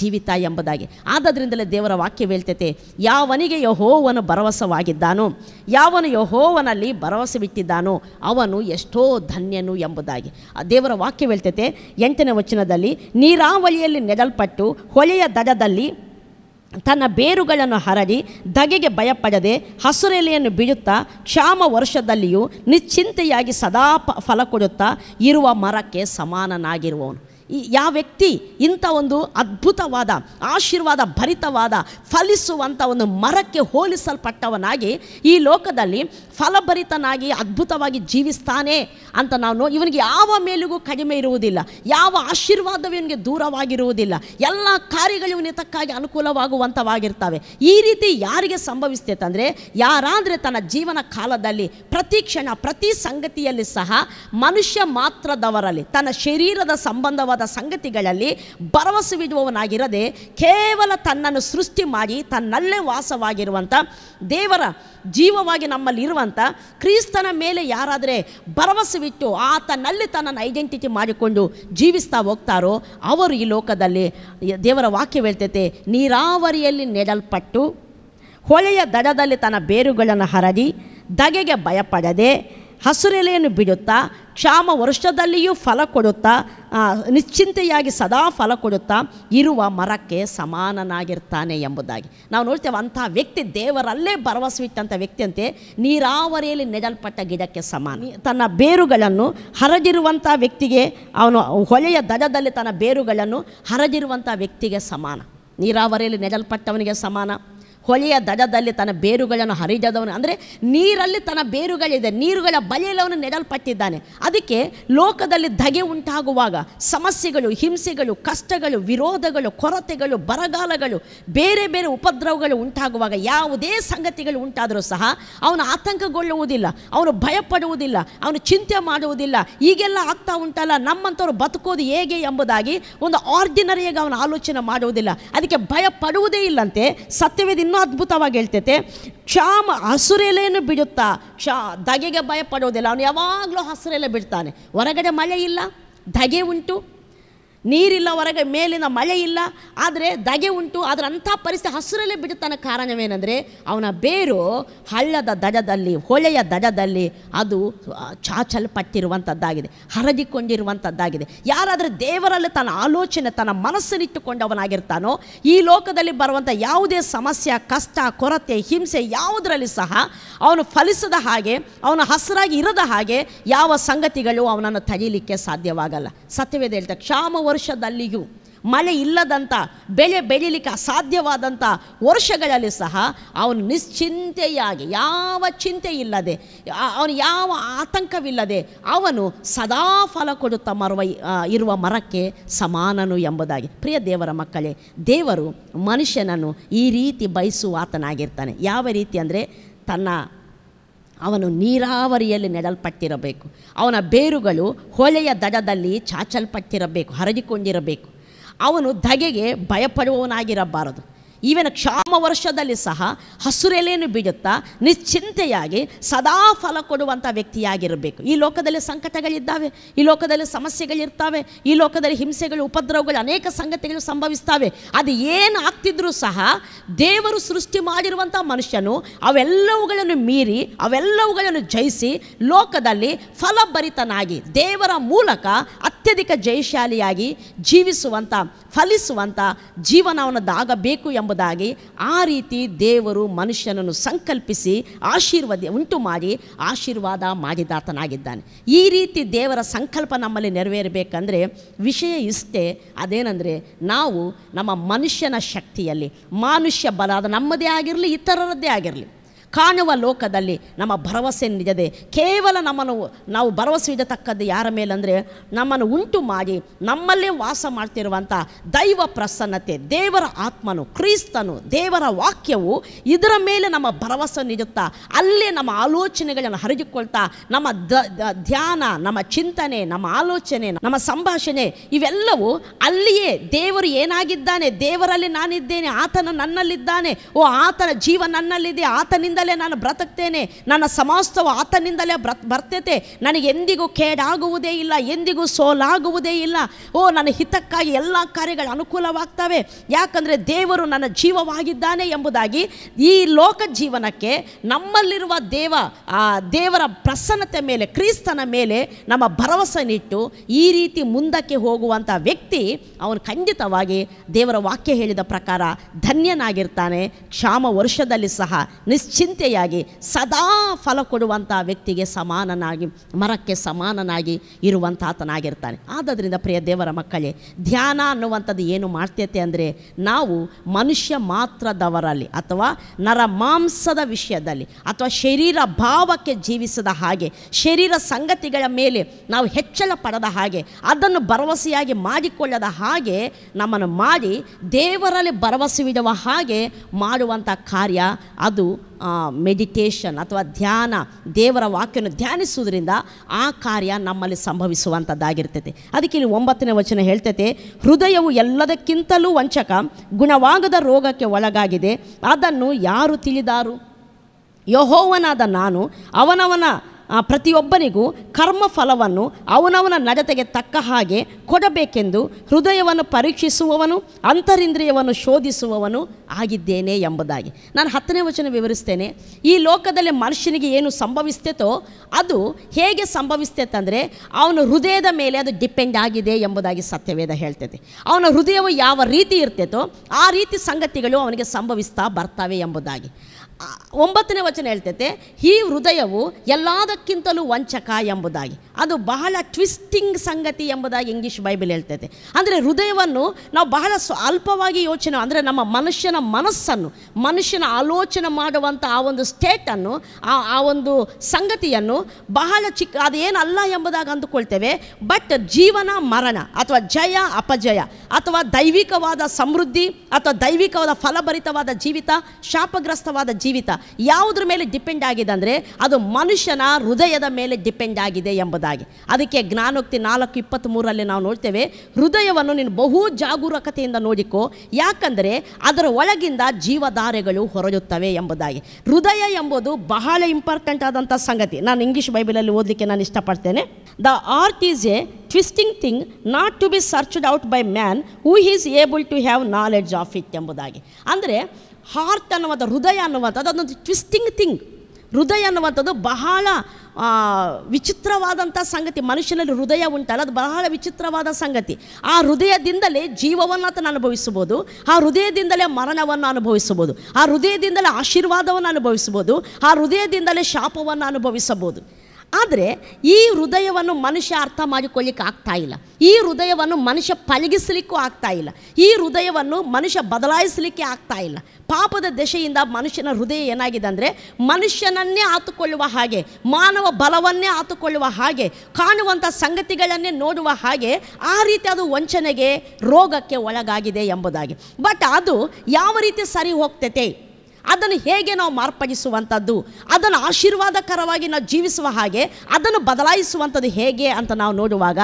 ಜೀವಿತ ಎಂಬುದಾಗಿ ಆದ್ದರಿಂದಲೇ ದೇವರ ವಾಕ್ಯ ಹೇಳ್ತೈತೆ ಯಾವನಿಗೆ ಯಹೋವನು ಭರವಸವಾಗಿದ್ದಾನೋ ಯಾವನು ಯಹೋವನಲ್ಲಿ ಭರವಸೆ ಬಿಟ್ಟಿದ್ದಾನೋ ಅವನು ಎಷ್ಟೋ ಧನ್ಯನು ಎಂಬುದಾಗಿ ದೇವರ ವಾಕ್ಯ ಹೇಳ್ತೈತೆ ಎಂಟನೇ ವಚನದಲ್ಲಿ ನೀರಾವಳಿಯಲ್ಲಿ ನೆಗಲ್ಪಟ್ಟು ಹೊಳೆಯ ದಡದಲ್ಲಿ ತನ್ನ ಬೇರುಗಳನ್ನು ಹರಡಿ ಧಗೆಗೆ ಭಯಪಡದೆ ಹಸುರೆಲೆಯನ್ನು ಬಿಡುತ್ತಾ ಕ್ಷಾಮ ವರ್ಷದಲ್ಲಿಯೂ ನಿಶ್ಚಿಂತೆಯಾಗಿ ಸದಾ ಫಲ ಕೊಡುತ್ತಾ ಇರುವ ಮರಕ್ಕೆ ಸಮಾನನಾಗಿರುವವನು ಈ ಯಾವ ವ್ಯಕ್ತಿ ಇಂಥ ಒಂದು ಅದ್ಭುತವಾದ ಆಶೀರ್ವಾದ ಭರಿತವಾದ ಫಲಿಸುವಂಥ ಒಂದು ಮರಕ್ಕೆ ಹೋಲಿಸಲ್ಪಟ್ಟವನಾಗಿ ಈ ಲೋಕದಲ್ಲಿ ಫಲಭರಿತನಾಗಿ ಅದ್ಭುತವಾಗಿ ಜೀವಿಸ್ತಾನೆ ಅಂತ ನಾನು ಇವನಿಗೆ ಯಾವ ಮೇಲಿಗೂ ಕಡಿಮೆ ಇರುವುದಿಲ್ಲ ಯಾವ ಆಶೀರ್ವಾದವೂ ಇವನಿಗೆ ದೂರವಾಗಿರುವುದಿಲ್ಲ ಎಲ್ಲ ಕಾರ್ಯಗಳು ತಕ್ಕಾಗಿ ಅನುಕೂಲವಾಗುವಂಥವಾಗಿರ್ತವೆ ಈ ರೀತಿ ಯಾರಿಗೆ ಸಂಭವಿಸ್ತೈತೆ ಅಂದರೆ ಯಾರಾದರೆ ತನ್ನ ಜೀವನ ಕಾಲದಲ್ಲಿ ಪ್ರತಿ ಕ್ಷಣ ಪ್ರತಿ ಸಂಗತಿಯಲ್ಲಿ ಸಹ ಮನುಷ್ಯ ಮಾತ್ರದವರಲ್ಲಿ ತನ್ನ ಶರೀರದ ಸಂಬಂಧವಾದ ಸಂಗತಿಗಳಲ್ಲಿ ಭರವಸೆವಿಡುವವನಾಗಿರದೆ ಕೇವಲ ತನ್ನನ್ನು ಸೃಷ್ಟಿ ಮಾಡಿ ತನ್ನಲ್ಲೇ ವಾಸವಾಗಿರುವಂಥ ದೇವರ ಜೀವವಾಗಿ ನಮ್ಮಲ್ಲಿರುವಂಥ ಕ್ರೀಸ್ತನ ಕ್ರಿಸ್ತನ ಮೇಲೆ ಯಾರಾದರೆ ಭರವಸೆವಿಟ್ಟು ಆತನಲ್ಲಿ ತನ್ನನ್ನು ಐಡೆಂಟಿಟಿ ಮಾಡಿಕೊಂಡು ಜೀವಿಸ್ತಾ ಹೋಗ್ತಾರೋ ಅವರು ಈ ಲೋಕದಲ್ಲಿ ದೇವರ ವಾಕ್ಯ ಹೇಳ್ತೈತೆ ನೀರಾವರಿಯಲ್ಲಿ ನೆಡಲ್ಪಟ್ಟು ಹೊಳೆಯ ದಡದಲ್ಲಿ ತನ್ನ ಬೇರುಗಳನ್ನು ಹರಡಿ ದಗೆಗೆ ಭಯಪಡದೆ ಹಸುರೆಲೆಯನ್ನು ಬಿಡುತ್ತಾ ಕ್ಷಾಮ ವರ್ಷದಲ್ಲಿಯೂ ಫಲ ಕೊಡುತ್ತಾ ನಿಶ್ಚಿಂತೆಯಾಗಿ ಸದಾ ಫಲ ಕೊಡುತ್ತಾ ಇರುವ ಮರಕ್ಕೆ ಸಮಾನನಾಗಿರ್ತಾನೆ ಎಂಬುದಾಗಿ ನಾವು ನೋಡ್ತೇವೆ ಅಂಥ ವ್ಯಕ್ತಿ ದೇವರಲ್ಲೇ ಭರವಸೆ ಇಟ್ಟಂಥ ವ್ಯಕ್ತಿಯಂತೆ ನೀರಾವರಿಯಲ್ಲಿ ನೆಡಲ್ಪಟ್ಟ ಗಿಡಕ್ಕೆ ಸಮಾನ ತನ್ನ ಬೇರುಗಳನ್ನು ಹರದಿರುವಂಥ ವ್ಯಕ್ತಿಗೆ ಅವನು ಹೊಳೆಯ ದಡದಲ್ಲಿ ತನ್ನ ಬೇರುಗಳನ್ನು ಹರದಿರುವಂಥ ವ್ಯಕ್ತಿಗೆ ಸಮಾನ ನೀರಾವರಿಯಲ್ಲಿ ನೆಡಲ್ಪಟ್ಟವನಿಗೆ ಸಮಾನ ಹೊಳೆಯ ದಡದಲ್ಲಿ ತನ್ನ ಬೇರುಗಳನ್ನು ಹರಿದವನು ಅಂದರೆ ನೀರಲ್ಲಿ ತನ್ನ ಬೇರುಗಳಿದೆ ನೀರುಗಳ ಬಲೆಯಲ್ಲಿ ಅವನು ನೆಡಲ್ಪಟ್ಟಿದ್ದಾನೆ ಅದಕ್ಕೆ ಲೋಕದಲ್ಲಿ ಧಗೆ ಉಂಟಾಗುವಾಗ ಸಮಸ್ಯೆಗಳು ಹಿಂಸೆಗಳು ಕಷ್ಟಗಳು ವಿರೋಧಗಳು ಕೊರತೆಗಳು ಬರಗಾಲಗಳು ಬೇರೆ ಬೇರೆ ಉಪದ್ರವಗಳು ಉಂಟಾಗುವಾಗ ಯಾವುದೇ ಸಂಗತಿಗಳು ಉಂಟಾದರೂ ಸಹ ಅವನು ಆತಂಕಗೊಳ್ಳುವುದಿಲ್ಲ ಅವನು ಭಯಪಡುವುದಿಲ್ಲ ಅವನು ಚಿಂತೆ ಮಾಡುವುದಿಲ್ಲ ಈಗೆಲ್ಲ ಆಗ್ತಾ ಉಂಟಲ್ಲ ನಮ್ಮಂಥವ್ರು ಬದುಕೋದು ಹೇಗೆ ಎಂಬುದಾಗಿ ಒಂದು ಆರ್ಡಿನರಿಯಾಗಿ ಅವನು ಆಲೋಚನೆ ಮಾಡುವುದಿಲ್ಲ ಅದಕ್ಕೆ ಭಯ ಪಡುವುದೇ ಇಲ್ಲಂತೆ ಸತ್ಯವೇದ ಅದ್ಭುತವಾಗಿ ಹೇಳ್ತೈತೆ ಕ್ಷಾಮ ಹಸುರೆಲೆಯನ್ನು ಬಿಡುತ್ತಾ ಕ್ಷಾ ಧಗೆಗೆ ಭಯ ಪಡೋದಿಲ್ಲ ಅವನು ಯಾವಾಗಲೂ ಹಸುರೆಲೆ ಬಿಡ್ತಾನೆ ಹೊರಗಡೆ ಮಳೆ ಇಲ್ಲ ಧಗೆ ಉಂಟು ನೀರಿಲ್ಲ ಹೊರಗೆ ಮೇಲಿನ ಮಳೆ ಇಲ್ಲ ಆದರೆ ದಗೆ ಉಂಟು ಆದರೆ ಅಂಥ ಪರಿಸ್ಥಿತಿ ಹಸಿರಲ್ಲೇ ಬಿಡುತ್ತಾನೆ ಕಾರಣವೇನೆಂದರೆ ಅವನ ಬೇರು ಹಳ್ಳದ ದಡದಲ್ಲಿ ಹೊಳೆಯ ದಡದಲ್ಲಿ ಅದು ಚಾಚಲ್ಪಟ್ಟಿರುವಂಥದ್ದಾಗಿದೆ ಹರಡಿಕೊಂಡಿರುವಂಥದ್ದಾಗಿದೆ ಯಾರಾದರೂ ದೇವರಲ್ಲಿ ತನ್ನ ಆಲೋಚನೆ ತನ್ನ ಮನಸ್ಸನ್ನಿಟ್ಟುಕೊಂಡವನಾಗಿರ್ತಾನೋ ಈ ಲೋಕದಲ್ಲಿ ಬರುವಂಥ ಯಾವುದೇ ಸಮಸ್ಯೆ ಕಷ್ಟ ಕೊರತೆ ಹಿಂಸೆ ಯಾವುದರಲ್ಲಿ ಸಹ ಅವನು ಫಲಿಸದ ಹಾಗೆ ಅವನು ಹಸಿರಾಗಿ ಇರದ ಹಾಗೆ ಯಾವ ಸಂಗತಿಗಳು ಅವನನ್ನು ತಗಿಲಿಕ್ಕೆ ಸಾಧ್ಯವಾಗಲ್ಲ ಸತ್ಯವೇದ ಹೇಳ್ತಾರೆ ಕ್ಷಾಮ ವರ್ಷದಲ್ಲಿಯೂ ಮಳೆ ಇಲ್ಲದಂಥ ಬೆಳೆ ಬೆಳಿಲಿಕ್ಕೆ ಅಸಾಧ್ಯವಾದಂಥ ವರ್ಷಗಳಲ್ಲಿ ಸಹ ಅವನು ನಿಶ್ಚಿಂತೆಯಾಗಿ ಯಾವ ಚಿಂತೆ ಇಲ್ಲದೆ ಅವನು ಯಾವ ಆತಂಕವಿಲ್ಲದೆ ಅವನು ಸದಾ ಫಲ ಕೊಡುತ್ತಾ ಮರುವ ಇರುವ ಮರಕ್ಕೆ ಸಮಾನನು ಎಂಬುದಾಗಿ ಪ್ರಿಯ ದೇವರ ಮಕ್ಕಳೇ ದೇವರು ಮನುಷ್ಯನನ್ನು ಈ ರೀತಿ ಬಯಸುವಾತನಾಗಿರ್ತಾನೆ ಯಾವ ರೀತಿ ಅಂದರೆ ತನ್ನ ಅವನು ನೀರಾವರಿಯಲ್ಲಿ ನೆಡಲ್ಪಟ್ಟಿರಬೇಕು ಅವನ ಬೇರುಗಳು ಹೊಳೆಯ ದಡದಲ್ಲಿ ಚಾಚಲ್ಪಟ್ಟಿರಬೇಕು ಹರಡಿಕೊಂಡಿರಬೇಕು ಅವನು ಧಗೆಗೆ ಭಯಪಡುವವನಾಗಿರಬಾರದು ಈವನ ಕ್ಷಾಮ ವರ್ಷದಲ್ಲಿ ಸಹ ಹಸುರೆಲೆಯನ್ನು ಬಿಡುತ್ತಾ ನಿಶ್ಚಿಂತೆಯಾಗಿ ಸದಾ ಫಲ ಕೊಡುವಂಥ ವ್ಯಕ್ತಿಯಾಗಿರಬೇಕು ಈ ಲೋಕದಲ್ಲಿ ಸಂಕಟಗಳಿದ್ದಾವೆ ಈ ಲೋಕದಲ್ಲಿ ಸಮಸ್ಯೆಗಳಿರ್ತಾವೆ ಈ ಲೋಕದಲ್ಲಿ ಹಿಂಸೆಗಳು ಉಪದ್ರವಗಳು ಅನೇಕ ಸಂಗತಿಗಳು ಸಂಭವಿಸ್ತವೆ ಅದು ಏನು ಆಗ್ತಿದ್ರೂ ಸಹ ದೇವರು ಸೃಷ್ಟಿ ಮಾಡಿರುವಂಥ ಮನುಷ್ಯನು ಅವೆಲ್ಲವುಗಳನ್ನು ಮೀರಿ ಅವೆಲ್ಲವುಗಳನ್ನು ಜಯಿಸಿ ಲೋಕದಲ್ಲಿ ಫಲಭರಿತನಾಗಿ ದೇವರ ಮೂಲಕ ಅತ್ಯಧಿಕ ಜಯಶಾಲಿಯಾಗಿ ಜೀವಿಸುವಂಥ ಫಲಿಸುವಂಥ ಜೀವನವನ್ನು ದಾಗಬೇಕು ಎಂಬುದಾಗಿ ಆ ರೀತಿ ದೇವರು ಮನುಷ್ಯನನ್ನು ಸಂಕಲ್ಪಿಸಿ ಆಶೀರ್ವಾದ ಉಂಟು ಮಾಡಿ ಆಶೀರ್ವಾದ ಮಾಡಿದಾತನಾಗಿದ್ದಾನೆ ಈ ರೀತಿ ದೇವರ ಸಂಕಲ್ಪ ನಮ್ಮಲ್ಲಿ ನೆರವೇರಬೇಕಂದ್ರೆ ವಿಷಯ ಇಷ್ಟೇ ಅದೇನೆಂದರೆ ನಾವು ನಮ್ಮ ಮನುಷ್ಯನ ಶಕ್ತಿಯಲ್ಲಿ ಮನುಷ್ಯ ಬಲ ಅದು ನಮ್ಮದೇ ಆಗಿರಲಿ ಇತರರದ್ದೇ ಆಗಿರಲಿ ಕಾಣುವ ಲೋಕದಲ್ಲಿ ನಮ್ಮ ಭರವಸೆ ನಿಜದೆ ಕೇವಲ ನಮ್ಮನ್ನು ನಾವು ಭರವಸೆ ಇಡತಕ್ಕದ್ದು ಯಾರ ಮೇಲೆ ನಮ್ಮನ್ನು ಉಂಟು ಮಾಡಿ ನಮ್ಮಲ್ಲೇ ವಾಸ ಮಾಡ್ತಿರುವಂಥ ದೈವ ಪ್ರಸನ್ನತೆ ದೇವರ ಆತ್ಮನು ಕ್ರೀಸ್ತನು ದೇವರ ವಾಕ್ಯವು ಇದರ ಮೇಲೆ ನಮ್ಮ ಭರವಸೆ ನೀಡುತ್ತಾ ಅಲ್ಲೇ ನಮ್ಮ ಆಲೋಚನೆಗಳನ್ನು ಹರಿದುಕೊಳ್ತಾ ನಮ್ಮ ಧ್ಯಾನ ನಮ್ಮ ಚಿಂತನೆ ನಮ್ಮ ಆಲೋಚನೆ ನಮ್ಮ ಸಂಭಾಷಣೆ ಇವೆಲ್ಲವೂ ಅಲ್ಲಿಯೇ ದೇವರು ಏನಾಗಿದ್ದಾನೆ ದೇವರಲ್ಲಿ ನಾನಿದ್ದೇನೆ ಆತನು ನನ್ನಲ್ಲಿದ್ದಾನೆ ಓ ಆತನ ಜೀವ ನನ್ನಲ್ಲಿದೆ ಆತನಿಂದ ಆತನಿಂದಲೇ ನಾನು ಬ್ರತಕ್ತೇನೆ ನನ್ನ ಸಮಸ್ತವು ಆತನಿಂದಲೇ ಬ್ರ ಬರ್ತೈತೆ ನನಗೆ ಎಂದಿಗೂ ಕೇಡಾಗುವುದೇ ಇಲ್ಲ ಎಂದಿಗೂ ಸೋಲಾಗುವುದೇ ಇಲ್ಲ ಓ ನನ್ನ ಹಿತಕ್ಕಾಗಿ ಎಲ್ಲ ಕಾರ್ಯಗಳು ಅನುಕೂಲವಾಗ್ತವೆ ಯಾಕಂದರೆ ದೇವರು ನನ್ನ ಜೀವವಾಗಿದ್ದಾನೆ ಎಂಬುದಾಗಿ ಈ ಲೋಕ ಜೀವನಕ್ಕೆ ನಮ್ಮಲ್ಲಿರುವ ದೇವ ಆ ದೇವರ ಪ್ರಸನ್ನತೆ ಮೇಲೆ ಕ್ರಿಸ್ತನ ಮೇಲೆ ನಮ್ಮ ನಿಟ್ಟು ಈ ರೀತಿ ಮುಂದಕ್ಕೆ ಹೋಗುವಂಥ ವ್ಯಕ್ತಿ ಅವನು ಖಂಡಿತವಾಗಿ ದೇವರ ವಾಕ್ಯ ಹೇಳಿದ ಪ್ರಕಾರ ಧನ್ಯನಾಗಿರ್ತಾನೆ ಕ್ಷಾಮ ವರ್ಷದಲ್ಲಿ ಸಹ ನಿಶ್ಚಿತ ಚಿಂತೆಯಾಗಿ ಸದಾ ಫಲ ಕೊಡುವಂಥ ವ್ಯಕ್ತಿಗೆ ಸಮಾನನಾಗಿ ಮರಕ್ಕೆ ಸಮಾನನಾಗಿ ಇರುವಂಥ ಆತನಾಗಿರ್ತಾನೆ ಆದ್ದರಿಂದ ಪ್ರಿಯ ದೇವರ ಮಕ್ಕಳೇ ಧ್ಯಾನ ಅನ್ನುವಂಥದ್ದು ಏನು ಮಾಡ್ತೈತೆ ಅಂದರೆ ನಾವು ಮನುಷ್ಯ ಮಾತ್ರದವರಲ್ಲಿ ಅಥವಾ ನರ ಮಾಂಸದ ವಿಷಯದಲ್ಲಿ ಅಥವಾ ಶರೀರ ಭಾವಕ್ಕೆ ಜೀವಿಸದ ಹಾಗೆ ಶರೀರ ಸಂಗತಿಗಳ ಮೇಲೆ ನಾವು ಹೆಚ್ಚಳ ಪಡೆದ ಹಾಗೆ ಅದನ್ನು ಭರವಸೆಯಾಗಿ ಮಾಡಿಕೊಳ್ಳದ ಹಾಗೆ ನಮ್ಮನ್ನು ಮಾಡಿ ದೇವರಲ್ಲಿ ಭರವಸೆ ಬಿಡುವ ಹಾಗೆ ಮಾಡುವಂಥ ಕಾರ್ಯ ಅದು ಮೆಡಿಟೇಷನ್ ಅಥವಾ ಧ್ಯಾನ ದೇವರ ವಾಕ್ಯವನ್ನು ಧ್ಯಾನಿಸುವುದರಿಂದ ಆ ಕಾರ್ಯ ನಮ್ಮಲ್ಲಿ ಸಂಭವಿಸುವಂಥದ್ದಾಗಿರ್ತೈತೆ ಅದಕ್ಕೆ ಇಲ್ಲಿ ಒಂಬತ್ತನೇ ವಚನ ಹೇಳ್ತೈತೆ ಹೃದಯವು ಎಲ್ಲದಕ್ಕಿಂತಲೂ ವಂಚಕ ಗುಣವಾಗದ ರೋಗಕ್ಕೆ ಒಳಗಾಗಿದೆ ಅದನ್ನು ಯಾರು ತಿಳಿದಾರು ಯಹೋವನಾದ ನಾನು ಅವನವನ ಪ್ರತಿಯೊಬ್ಬನಿಗೂ ಕರ್ಮ ಫಲವನ್ನು ಅವನವನ ನಡತೆಗೆ ತಕ್ಕ ಹಾಗೆ ಕೊಡಬೇಕೆಂದು ಹೃದಯವನ್ನು ಪರೀಕ್ಷಿಸುವವನು ಅಂತರಿಂದ್ರಿಯವನ್ನು ಶೋಧಿಸುವವನು ಆಗಿದ್ದೇನೆ ಎಂಬುದಾಗಿ ನಾನು ಹತ್ತನೇ ವಚನ ವಿವರಿಸ್ತೇನೆ ಈ ಲೋಕದಲ್ಲಿ ಮನುಷ್ಯನಿಗೆ ಏನು ಸಂಭವಿಸ್ತೇತೋ ಅದು ಹೇಗೆ ಸಂಭವಿಸ್ತೇತಂದರೆ ಅವನ ಹೃದಯದ ಮೇಲೆ ಅದು ಡಿಪೆಂಡ್ ಆಗಿದೆ ಎಂಬುದಾಗಿ ಸತ್ಯವೇದ ಹೇಳ್ತೈತೆ ಅವನ ಹೃದಯವು ಯಾವ ರೀತಿ ಇರ್ತೇತೋ ಆ ರೀತಿ ಸಂಗತಿಗಳು ಅವನಿಗೆ ಸಂಭವಿಸ್ತಾ ಬರ್ತವೆ ಎಂಬುದಾಗಿ ಒಂಬತ್ತನೇ ವಚನ ಹೇಳ್ತೈತೆ ಈ ಹೃದಯವು ಎಲ್ಲದಕ್ಕಿಂತಲೂ ವಂಚಕ ಎಂಬುದಾಗಿ ಅದು ಬಹಳ ಟ್ವಿಸ್ಟಿಂಗ್ ಸಂಗತಿ ಎಂಬುದಾಗಿ ಇಂಗ್ಲೀಷ್ ಬೈಬಲ್ ಹೇಳ್ತೈತೆ ಅಂದರೆ ಹೃದಯವನ್ನು ನಾವು ಬಹಳ ಅಲ್ಪವಾಗಿ ಯೋಚನೆ ಅಂದರೆ ನಮ್ಮ ಮನುಷ್ಯನ ಮನಸ್ಸನ್ನು ಮನುಷ್ಯನ ಆಲೋಚನೆ ಮಾಡುವಂಥ ಆ ಒಂದು ಸ್ಟೇಟನ್ನು ಆ ಆ ಒಂದು ಸಂಗತಿಯನ್ನು ಬಹಳ ಚಿಕ್ಕ ಅದೇನಲ್ಲ ಎಂಬುದಾಗಿ ಅಂದುಕೊಳ್ತೇವೆ ಬಟ್ ಜೀವನ ಮರಣ ಅಥವಾ ಜಯ ಅಪಜಯ ಅಥವಾ ದೈವಿಕವಾದ ಸಮೃದ್ಧಿ ಅಥವಾ ದೈವಿಕವಾದ ಫಲಭರಿತವಾದ ಜೀವಿತ ಶಾಪಗ್ರಸ್ತವಾದ ಜೀವಿತ ಯಾವುದ್ರ ಮೇಲೆ ಡಿಪೆಂಡ್ ಆಗಿದೆ ಅಂದರೆ ಅದು ಮನುಷ್ಯನ ಹೃದಯದ ಮೇಲೆ ಡಿಪೆಂಡ್ ಆಗಿದೆ ಎಂಬುದಾಗಿ ಎಂಬುದಾಗಿ ಅದಕ್ಕೆ ಜ್ಞಾನೋಕ್ತಿ ನಾಲ್ಕು ಇಪ್ಪತ್ತ್ಮೂರರಲ್ಲಿ ನಾವು ನೋಡ್ತೇವೆ ಹೃದಯವನ್ನು ನೀನು ಬಹು ಜಾಗರೂಕತೆಯಿಂದ ನೋಡಿಕೋ ಯಾಕಂದರೆ ಅದರ ಒಳಗಿಂದ ಜೀವಧಾರೆಗಳು ಹೊರಡುತ್ತವೆ ಎಂಬುದಾಗಿ ಹೃದಯ ಎಂಬುದು ಬಹಳ ಇಂಪಾರ್ಟೆಂಟ್ ಆದಂಥ ಸಂಗತಿ ನಾನು ಇಂಗ್ಲೀಷ್ ಬೈಬಲಲ್ಲಿ ಓದಲಿಕ್ಕೆ ನಾನು ಇಷ್ಟಪಡ್ತೇನೆ the art is a twisting thing not to be searched out by man who is able to have knowledge of it ಎಂಬುದಾಗಿ ಅಂದರೆ ಹಾರ್ಟ್ ಅನ್ನುವಂಥ ಹೃದಯ ಅನ್ನುವಂಥದ್ದು ಅದೊಂದು ಟ್ವಿಸ್ಟಿಂಗ್ ಥಿಂಗ್ ಹೃದಯ ಅನ್ನುವಂಥದ್ದು ಬಹಳ ವಿಚಿತ್ರವಾದಂಥ ಸಂಗತಿ ಮನುಷ್ಯನಲ್ಲಿ ಹೃದಯ ಉಂಟಲ್ಲ ಅದು ಬಹಳ ವಿಚಿತ್ರವಾದ ಸಂಗತಿ ಆ ಹೃದಯದಿಂದಲೇ ಜೀವವನ್ನು ಅನುಭವಿಸಬಹುದು ಅನುಭವಿಸ್ಬೋದು ಆ ಹೃದಯದಿಂದಲೇ ಮರಣವನ್ನು ಅನುಭವಿಸಬಹುದು ಆ ಹೃದಯದಿಂದಲೇ ಆಶೀರ್ವಾದವನ್ನು ಅನುಭವಿಸ್ಬೋದು ಆ ಹೃದಯದಿಂದಲೇ ಶಾಪವನ್ನು ಅನುಭವಿಸಬಹುದು ಆದರೆ ಈ ಹೃದಯವನ್ನು ಮನುಷ್ಯ ಅರ್ಥ ಮಾಡಿಕೊಳ್ಳಿಕ್ಕೆ ಆಗ್ತಾ ಇಲ್ಲ ಈ ಹೃದಯವನ್ನು ಮನುಷ್ಯ ಪಳಗಿಸಲಿಕ್ಕೂ ಆಗ್ತಾ ಇಲ್ಲ ಈ ಹೃದಯವನ್ನು ಮನುಷ್ಯ ಬದಲಾಯಿಸಲಿಕ್ಕೆ ಆಗ್ತಾ ಇಲ್ಲ ಪಾಪದ ದೆಸೆಯಿಂದ ಮನುಷ್ಯನ ಹೃದಯ ಏನಾಗಿದೆ ಅಂದರೆ ಮನುಷ್ಯನನ್ನೇ ಆತುಕೊಳ್ಳುವ ಹಾಗೆ ಮಾನವ ಬಲವನ್ನೇ ಆತುಕೊಳ್ಳುವ ಹಾಗೆ ಕಾಣುವಂಥ ಸಂಗತಿಗಳನ್ನೇ ನೋಡುವ ಹಾಗೆ ಆ ರೀತಿ ಅದು ವಂಚನೆಗೆ ರೋಗಕ್ಕೆ ಒಳಗಾಗಿದೆ ಎಂಬುದಾಗಿ ಬಟ್ ಅದು ಯಾವ ರೀತಿ ಸರಿ ಹೋಗ್ತೈತೆ ಅದನ್ನು ಹೇಗೆ ನಾವು ಮಾರ್ಪಡಿಸುವಂಥದ್ದು ಅದನ್ನು ಆಶೀರ್ವಾದಕರವಾಗಿ ನಾವು ಜೀವಿಸುವ ಹಾಗೆ ಅದನ್ನು ಬದಲಾಯಿಸುವಂಥದ್ದು ಹೇಗೆ ಅಂತ ನಾವು ನೋಡುವಾಗ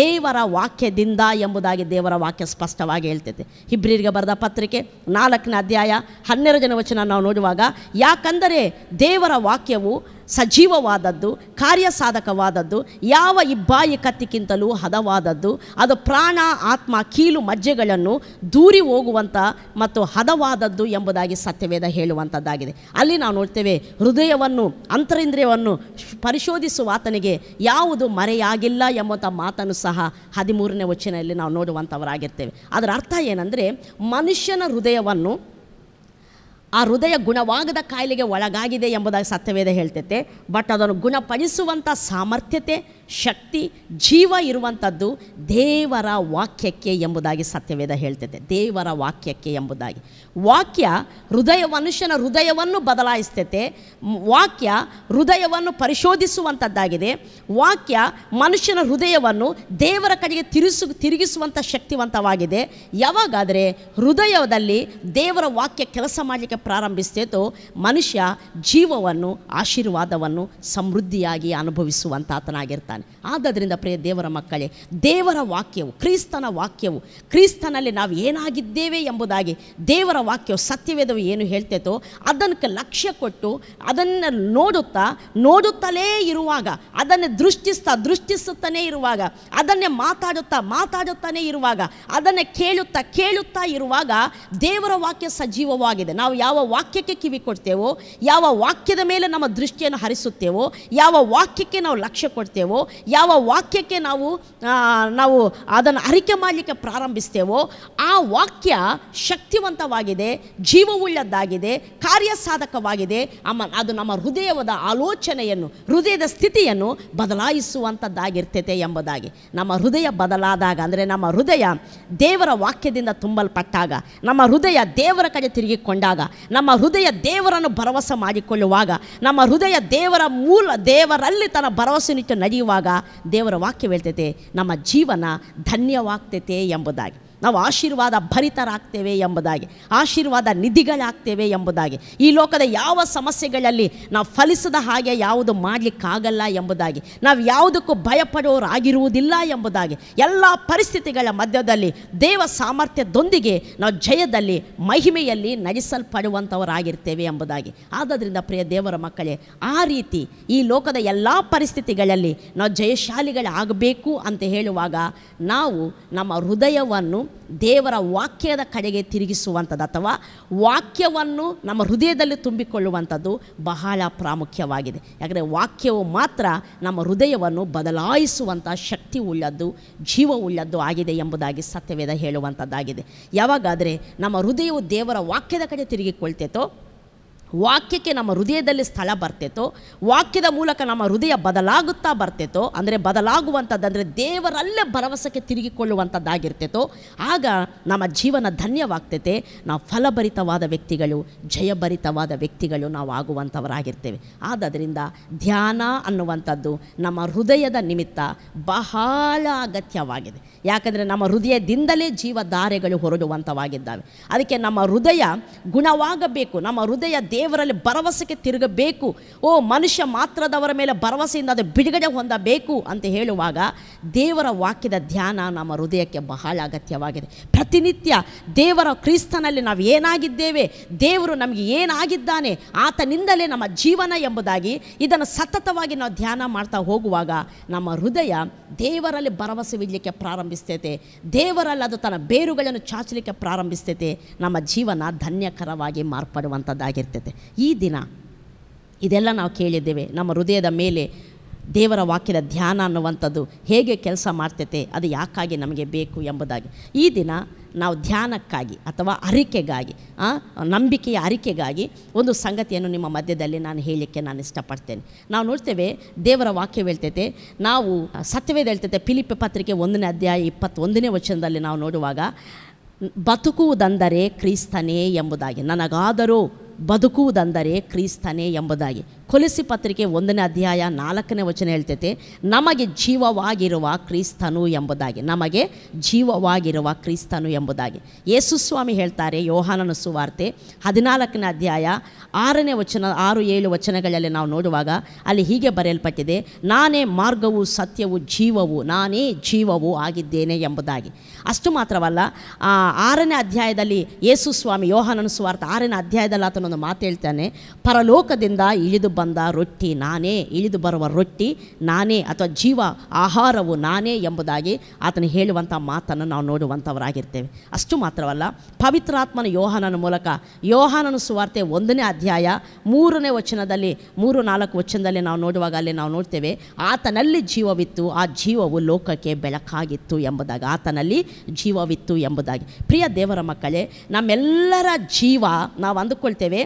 ದೇವರ ವಾಕ್ಯದಿಂದ ಎಂಬುದಾಗಿ ದೇವರ ವಾಕ್ಯ ಸ್ಪಷ್ಟವಾಗಿ ಹೇಳ್ತೈತೆ ಹಿಬ್ರಿರಿಗೆ ಬರೆದ ಪತ್ರಿಕೆ ನಾಲ್ಕನೇ ಅಧ್ಯಾಯ ಹನ್ನೆರಡು ಜನ ವಚನ ನಾವು ನೋಡುವಾಗ ಯಾಕಂದರೆ ದೇವರ ವಾಕ್ಯವು ಸಜೀವವಾದದ್ದು ಕಾರ್ಯಸಾಧಕವಾದದ್ದು ಯಾವ ಇಬ್ಬಾಯಿ ಕತ್ತಿಕ್ಕಿಂತಲೂ ಹದವಾದದ್ದು ಅದು ಪ್ರಾಣ ಆತ್ಮ ಕೀಲು ಮಜ್ಜೆಗಳನ್ನು ದೂರಿ ಹೋಗುವಂಥ ಮತ್ತು ಹದವಾದದ್ದು ಎಂಬುದಾಗಿ ಸತ್ಯವೇದ ಹೇಳುವಂಥದ್ದಾಗಿದೆ ಅಲ್ಲಿ ನಾವು ನೋಡ್ತೇವೆ ಹೃದಯವನ್ನು ಅಂತರಿಂದ್ರಿಯವನ್ನು ಪರಿಶೋಧಿಸುವ ಆತನಿಗೆ ಯಾವುದು ಮರೆಯಾಗಿಲ್ಲ ಎಂಬಂಥ ಮಾತನ್ನು ಸಹ ಹದಿಮೂರನೇ ವಚನದಲ್ಲಿ ನಾವು ನೋಡುವಂಥವರಾಗಿರ್ತೇವೆ ಅದರ ಅರ್ಥ ಏನಂದರೆ ಮನುಷ್ಯನ ಹೃದಯವನ್ನು ಆ ಹೃದಯ ಗುಣವಾಗದ ಕಾಯಿಲೆಗೆ ಒಳಗಾಗಿದೆ ಎಂಬುದಾಗಿ ಸತ್ಯವೇದ ಹೇಳ್ತೈತೆ ಬಟ್ ಅದನ್ನು ಗುಣಪಡಿಸುವಂಥ ಸಾಮರ್ಥ್ಯತೆ ಶಕ್ತಿ ಜೀವ ಇರುವಂಥದ್ದು ದೇವರ ವಾಕ್ಯಕ್ಕೆ ಎಂಬುದಾಗಿ ಸತ್ಯವೇದ ಹೇಳ್ತೈತೆ ದೇವರ ವಾಕ್ಯಕ್ಕೆ ಎಂಬುದಾಗಿ ವಾಕ್ಯ ಹೃದಯ ಮನುಷ್ಯನ ಹೃದಯವನ್ನು ಬದಲಾಯಿಸ್ತೈತೆ ವಾಕ್ಯ ಹೃದಯವನ್ನು ಪರಿಶೋಧಿಸುವಂಥದ್ದಾಗಿದೆ ವಾಕ್ಯ ಮನುಷ್ಯನ ಹೃದಯವನ್ನು ದೇವರ ಕಡೆಗೆ ತಿರುಸು ತಿರುಗಿಸುವಂಥ ಶಕ್ತಿವಂತವಾಗಿದೆ ಯಾವಾಗಾದರೆ ಹೃದಯದಲ್ಲಿ ದೇವರ ವಾಕ್ಯ ಕೆಲಸ ಮಾಡಲಿಕ್ಕೆ ಪ್ರಾರಂಭಿಸ್ತೇತೋ ಮನುಷ್ಯ ಜೀವವನ್ನು ಆಶೀರ್ವಾದವನ್ನು ಸಮೃದ್ಧಿಯಾಗಿ ಆತನಾಗಿರ್ತಾನೆ ಆದ್ದರಿಂದ ಪ್ರಿಯ ದೇವರ ಮಕ್ಕಳೇ ದೇವರ ವಾಕ್ಯವು ಕ್ರೀಸ್ತನ ವಾಕ್ಯವು ಕ್ರೀಸ್ತನಲ್ಲಿ ನಾವು ಏನಾಗಿದ್ದೇವೆ ಎಂಬುದಾಗಿ ದೇವರ ವಾಕ್ಯವು ಸತ್ಯವೇದವು ಏನು ಹೇಳ್ತೇತೋ ಅದಕ್ಕೆ ಲಕ್ಷ್ಯ ಕೊಟ್ಟು ಅದನ್ನು ನೋಡುತ್ತಾ ನೋಡುತ್ತಲೇ ಇರುವಾಗ ಅದನ್ನು ದೃಷ್ಟಿಸ್ತಾ ದೃಷ್ಟಿಸುತ್ತಾನೇ ಇರುವಾಗ ಅದನ್ನೇ ಮಾತಾಡುತ್ತಾ ಮಾತಾಡುತ್ತಾನೆ ಇರುವಾಗ ಅದನ್ನು ಕೇಳುತ್ತಾ ಕೇಳುತ್ತಾ ಇರುವಾಗ ದೇವರ ವಾಕ್ಯ ಸಜೀವವಾಗಿದೆ ನಾವು ಯಾವ ಯಾವ ವಾಕ್ಯಕ್ಕೆ ಕಿವಿ ಕೊಡ್ತೇವೋ ಯಾವ ವಾಕ್ಯದ ಮೇಲೆ ನಮ್ಮ ದೃಷ್ಟಿಯನ್ನು ಹರಿಸುತ್ತೇವೋ ಯಾವ ವಾಕ್ಯಕ್ಕೆ ನಾವು ಲಕ್ಷ್ಯ ಕೊಡ್ತೇವೋ ಯಾವ ವಾಕ್ಯಕ್ಕೆ ನಾವು ನಾವು ಅದನ್ನು ಅರಿಕೆ ಮಾಡಲಿಕ್ಕೆ ಪ್ರಾರಂಭಿಸ್ತೇವೋ ಆ ವಾಕ್ಯ ಶಕ್ತಿವಂತವಾಗಿದೆ ಜೀವವುಳ್ಳದ್ದಾಗಿದೆ ಕಾರ್ಯಸಾಧಕವಾಗಿದೆ ಅಮ್ಮ ಅದು ನಮ್ಮ ಹೃದಯದ ಆಲೋಚನೆಯನ್ನು ಹೃದಯದ ಸ್ಥಿತಿಯನ್ನು ಬದಲಾಯಿಸುವಂಥದ್ದಾಗಿರ್ತೈತೆ ಎಂಬುದಾಗಿ ನಮ್ಮ ಹೃದಯ ಬದಲಾದಾಗ ಅಂದರೆ ನಮ್ಮ ಹೃದಯ ದೇವರ ವಾಕ್ಯದಿಂದ ತುಂಬಲ್ಪಟ್ಟಾಗ ನಮ್ಮ ಹೃದಯ ದೇವರ ಕಡೆ ತಿರುಗಿಕೊಂಡಾಗ ನಮ್ಮ ಹೃದಯ ದೇವರನ್ನು ಭರವಸೆ ಮಾಡಿಕೊಳ್ಳುವಾಗ ನಮ್ಮ ಹೃದಯ ದೇವರ ಮೂಲ ದೇವರಲ್ಲಿ ತನ್ನ ಭರವಸೆ ನಿಟ್ಟು ನಡೆಯುವಾಗ ದೇವರ ವಾಕ್ಯ ಹೇಳ್ತೈತೆ ನಮ್ಮ ಜೀವನ ಧನ್ಯವಾಗ್ತೈತೆ ಎಂಬುದಾಗಿ ನಾವು ಆಶೀರ್ವಾದ ಭರಿತರಾಗ್ತೇವೆ ಎಂಬುದಾಗಿ ಆಶೀರ್ವಾದ ನಿಧಿಗಳಾಗ್ತೇವೆ ಎಂಬುದಾಗಿ ಈ ಲೋಕದ ಯಾವ ಸಮಸ್ಯೆಗಳಲ್ಲಿ ನಾವು ಫಲಿಸದ ಹಾಗೆ ಯಾವುದು ಮಾಡಲಿಕ್ಕಾಗಲ್ಲ ಎಂಬುದಾಗಿ ನಾವು ಯಾವುದಕ್ಕೂ ಭಯಪಡೋರಾಗಿರುವುದಿಲ್ಲ ಎಂಬುದಾಗಿ ಎಲ್ಲ ಪರಿಸ್ಥಿತಿಗಳ ಮಧ್ಯದಲ್ಲಿ ದೇವ ಸಾಮರ್ಥ್ಯದೊಂದಿಗೆ ನಾವು ಜಯದಲ್ಲಿ ಮಹಿಮೆಯಲ್ಲಿ ನಡೆಸಲ್ಪಡುವಂಥವರಾಗಿರ್ತೇವೆ ಎಂಬುದಾಗಿ ಆದ್ದರಿಂದ ಪ್ರಿಯ ದೇವರ ಮಕ್ಕಳೇ ಆ ರೀತಿ ಈ ಲೋಕದ ಎಲ್ಲ ಪರಿಸ್ಥಿತಿಗಳಲ್ಲಿ ನಾವು ಜಯಶಾಲಿಗಳಾಗಬೇಕು ಅಂತ ಹೇಳುವಾಗ ನಾವು ನಮ್ಮ ಹೃದಯವನ್ನು ದೇವರ ವಾಕ್ಯದ ಕಡೆಗೆ ತಿರುಗಿಸುವಂಥದ್ದು ಅಥವಾ ವಾಕ್ಯವನ್ನು ನಮ್ಮ ಹೃದಯದಲ್ಲಿ ತುಂಬಿಕೊಳ್ಳುವಂಥದ್ದು ಬಹಳ ಪ್ರಾಮುಖ್ಯವಾಗಿದೆ ಯಾಕಂದರೆ ವಾಕ್ಯವು ಮಾತ್ರ ನಮ್ಮ ಹೃದಯವನ್ನು ಬದಲಾಯಿಸುವಂಥ ಶಕ್ತಿ ಉಳ್ಳದ್ದು ಜೀವ ಉಳ್ಳದ್ದು ಆಗಿದೆ ಎಂಬುದಾಗಿ ಸತ್ಯವೇದ ಹೇಳುವಂಥದ್ದಾಗಿದೆ ಯಾವಾಗಾದರೆ ನಮ್ಮ ಹೃದಯವು ದೇವರ ವಾಕ್ಯದ ಕಡೆ ತಿರುಗಿಕೊಳ್ತೇತೋ ವಾಕ್ಯಕ್ಕೆ ನಮ್ಮ ಹೃದಯದಲ್ಲಿ ಸ್ಥಳ ಬರ್ತಿತ್ತು ವಾಕ್ಯದ ಮೂಲಕ ನಮ್ಮ ಹೃದಯ ಬದಲಾಗುತ್ತಾ ಬರ್ತೈತೋ ಅಂದರೆ ಬದಲಾಗುವಂಥದ್ದು ಅಂದರೆ ದೇವರಲ್ಲೇ ಭರವಸೆಗೆ ತಿರುಗಿಕೊಳ್ಳುವಂಥದ್ದಾಗಿರ್ತಿತ್ತು ಆಗ ನಮ್ಮ ಜೀವನ ಧನ್ಯವಾಗ್ತೈತೆ ನಾವು ಫಲಭರಿತವಾದ ವ್ಯಕ್ತಿಗಳು ಜಯಭರಿತವಾದ ವ್ಯಕ್ತಿಗಳು ನಾವು ಆಗುವಂಥವರಾಗಿರ್ತೇವೆ ಆದ್ದರಿಂದ ಧ್ಯಾನ ಅನ್ನುವಂಥದ್ದು ನಮ್ಮ ಹೃದಯದ ನಿಮಿತ್ತ ಬಹಳ ಅಗತ್ಯವಾಗಿದೆ ಯಾಕಂದರೆ ನಮ್ಮ ಹೃದಯದಿಂದಲೇ ಜೀವಧಾರೆಗಳು ಹೊರಡುವಂಥವಾಗಿದ್ದಾವೆ ಅದಕ್ಕೆ ನಮ್ಮ ಹೃದಯ ಗುಣವಾಗಬೇಕು ನಮ್ಮ ಹೃದಯ ದೇವರಲ್ಲಿ ಭರವಸೆಗೆ ತಿರುಗಬೇಕು ಓ ಮನುಷ್ಯ ಮಾತ್ರದವರ ಮೇಲೆ ಭರವಸೆಯಿಂದ ಅದು ಬಿಡುಗಡೆ ಹೊಂದಬೇಕು ಅಂತ ಹೇಳುವಾಗ ದೇವರ ವಾಕ್ಯದ ಧ್ಯಾನ ನಮ್ಮ ಹೃದಯಕ್ಕೆ ಬಹಳ ಅಗತ್ಯವಾಗಿದೆ ಪ್ರತಿನಿತ್ಯ ದೇವರ ಕ್ರಿಸ್ತನಲ್ಲಿ ನಾವು ಏನಾಗಿದ್ದೇವೆ ದೇವರು ನಮಗೆ ಏನಾಗಿದ್ದಾನೆ ಆತನಿಂದಲೇ ನಮ್ಮ ಜೀವನ ಎಂಬುದಾಗಿ ಇದನ್ನು ಸತತವಾಗಿ ನಾವು ಧ್ಯಾನ ಮಾಡ್ತಾ ಹೋಗುವಾಗ ನಮ್ಮ ಹೃದಯ ದೇವರಲ್ಲಿ ಭರವಸೆ ಬಿಡಲಿಕ್ಕೆ ಪ್ರಾರಂಭ ಪ್ರಾರಂಭಿಸ್ತೈತೆ ಅದು ತನ್ನ ಬೇರುಗಳನ್ನು ಚಾಚಲಿಕ್ಕೆ ಪ್ರಾರಂಭಿಸ್ತೈತೆ ನಮ್ಮ ಜೀವನ ಧನ್ಯಕರವಾಗಿ ಮಾರ್ಪಡುವಂಥದ್ದಾಗಿರ್ತೈತೆ ಈ ದಿನ ಇದೆಲ್ಲ ನಾವು ಕೇಳಿದ್ದೇವೆ ನಮ್ಮ ಹೃದಯದ ಮೇಲೆ ದೇವರ ವಾಕ್ಯದ ಧ್ಯಾನ ಅನ್ನುವಂಥದ್ದು ಹೇಗೆ ಕೆಲಸ ಮಾಡ್ತೈತೆ ಅದು ಯಾಕಾಗಿ ನಮಗೆ ಬೇಕು ಎಂಬುದಾಗಿ ಈ ದಿನ ನಾವು ಧ್ಯಾನಕ್ಕಾಗಿ ಅಥವಾ ಅರಿಕೆಗಾಗಿ ನಂಬಿಕೆಯ ಅರಿಕೆಗಾಗಿ ಒಂದು ಸಂಗತಿಯನ್ನು ನಿಮ್ಮ ಮಧ್ಯದಲ್ಲಿ ನಾನು ಹೇಳಲಿಕ್ಕೆ ನಾನು ಇಷ್ಟಪಡ್ತೇನೆ ನಾವು ನೋಡ್ತೇವೆ ದೇವರ ವಾಕ್ಯ ಹೇಳ್ತೈತೆ ನಾವು ಸತ್ಯವೇದ ಹೇಳ್ತೈತೆ ಪಿಲಿಪಿ ಪತ್ರಿಕೆ ಒಂದನೇ ಅಧ್ಯಾಯ ಇಪ್ಪತ್ತೊಂದನೇ ವಚನದಲ್ಲಿ ನಾವು ನೋಡುವಾಗ ಬದುಕುವುದೆಂದರೆ ಕ್ರಿಸ್ತನೇ ಎಂಬುದಾಗಿ ನನಗಾದರೂ ಬದುಕುವುದಂದರೆ ಕ್ರಿಸ್ತನೇ ಎಂಬುದಾಗಿ ಕೊಲಿಸಿ ಪತ್ರಿಕೆ ಒಂದನೇ ಅಧ್ಯಾಯ ನಾಲ್ಕನೇ ವಚನ ಹೇಳ್ತೈತೆ ನಮಗೆ ಜೀವವಾಗಿರುವ ಕ್ರಿಸ್ತನು ಎಂಬುದಾಗಿ ನಮಗೆ ಜೀವವಾಗಿರುವ ಕ್ರಿಸ್ತನು ಎಂಬುದಾಗಿ ಯೇಸುಸ್ವಾಮಿ ಹೇಳ್ತಾರೆ ಯೋಹಾನನ ಸುವಾರ್ತೆ ಹದಿನಾಲ್ಕನೇ ಅಧ್ಯಾಯ ಆರನೇ ವಚನ ಆರು ಏಳು ವಚನಗಳಲ್ಲಿ ನಾವು ನೋಡುವಾಗ ಅಲ್ಲಿ ಹೀಗೆ ಬರೆಯಲ್ಪಟ್ಟಿದೆ ನಾನೇ ಮಾರ್ಗವು ಸತ್ಯವು ಜೀವವು ನಾನೇ ಜೀವವು ಆಗಿದ್ದೇನೆ ಎಂಬುದಾಗಿ ಅಷ್ಟು ಮಾತ್ರವಲ್ಲ ಆ ಆರನೇ ಅಧ್ಯಾಯದಲ್ಲಿ ಯೇಸು ಸ್ವಾಮಿ ಯೋಹಾನನ ಸ್ವಾರ್ಥ ಆರನೇ ಅಧ್ಯಾಯದಲ್ಲಿ ಆತನೊಂದು ಮಾತು ಹೇಳ್ತಾನೆ ಪರಲೋಕದಿಂದ ಇಳಿದು ಬಂದ ರೊಟ್ಟಿ ನಾನೇ ಇಳಿದು ಬರುವ ರೊಟ್ಟಿ ನಾನೇ ಅಥವಾ ಜೀವ ಆಹಾರವು ನಾನೇ ಎಂಬುದಾಗಿ ಆತನು ಹೇಳುವಂಥ ಮಾತನ್ನು ನಾವು ನೋಡುವಂಥವರಾಗಿರ್ತೇವೆ ಅಷ್ಟು ಮಾತ್ರವಲ್ಲ ಪವಿತ್ರಾತ್ಮನ ಯೋಹಾನನ ಮೂಲಕ ಯೋಹಾನನ ಸುವಾರ್ತೆ ಒಂದನೇ ಅಧ್ಯಾಯ ಮೂರನೇ ವಚನದಲ್ಲಿ ಮೂರು ನಾಲ್ಕು ವಚನದಲ್ಲಿ ನಾವು ನೋಡುವಾಗ ಅಲ್ಲಿ ನಾವು ನೋಡ್ತೇವೆ ಆತನಲ್ಲಿ ಜೀವವಿತ್ತು ಆ ಜೀವವು ಲೋಕಕ್ಕೆ ಬೆಳಕಾಗಿತ್ತು ಎಂಬುದಾಗಿ ಆತನಲ್ಲಿ ಜೀವವಿತ್ತು ಎಂಬುದಾಗಿ ಪ್ರಿಯ ದೇವರ ಮಕ್ಕಳೇ ನಮ್ಮೆಲ್ಲರ ಜೀವ ನಾವು ಅಂದುಕೊಳ್ತೇವೆ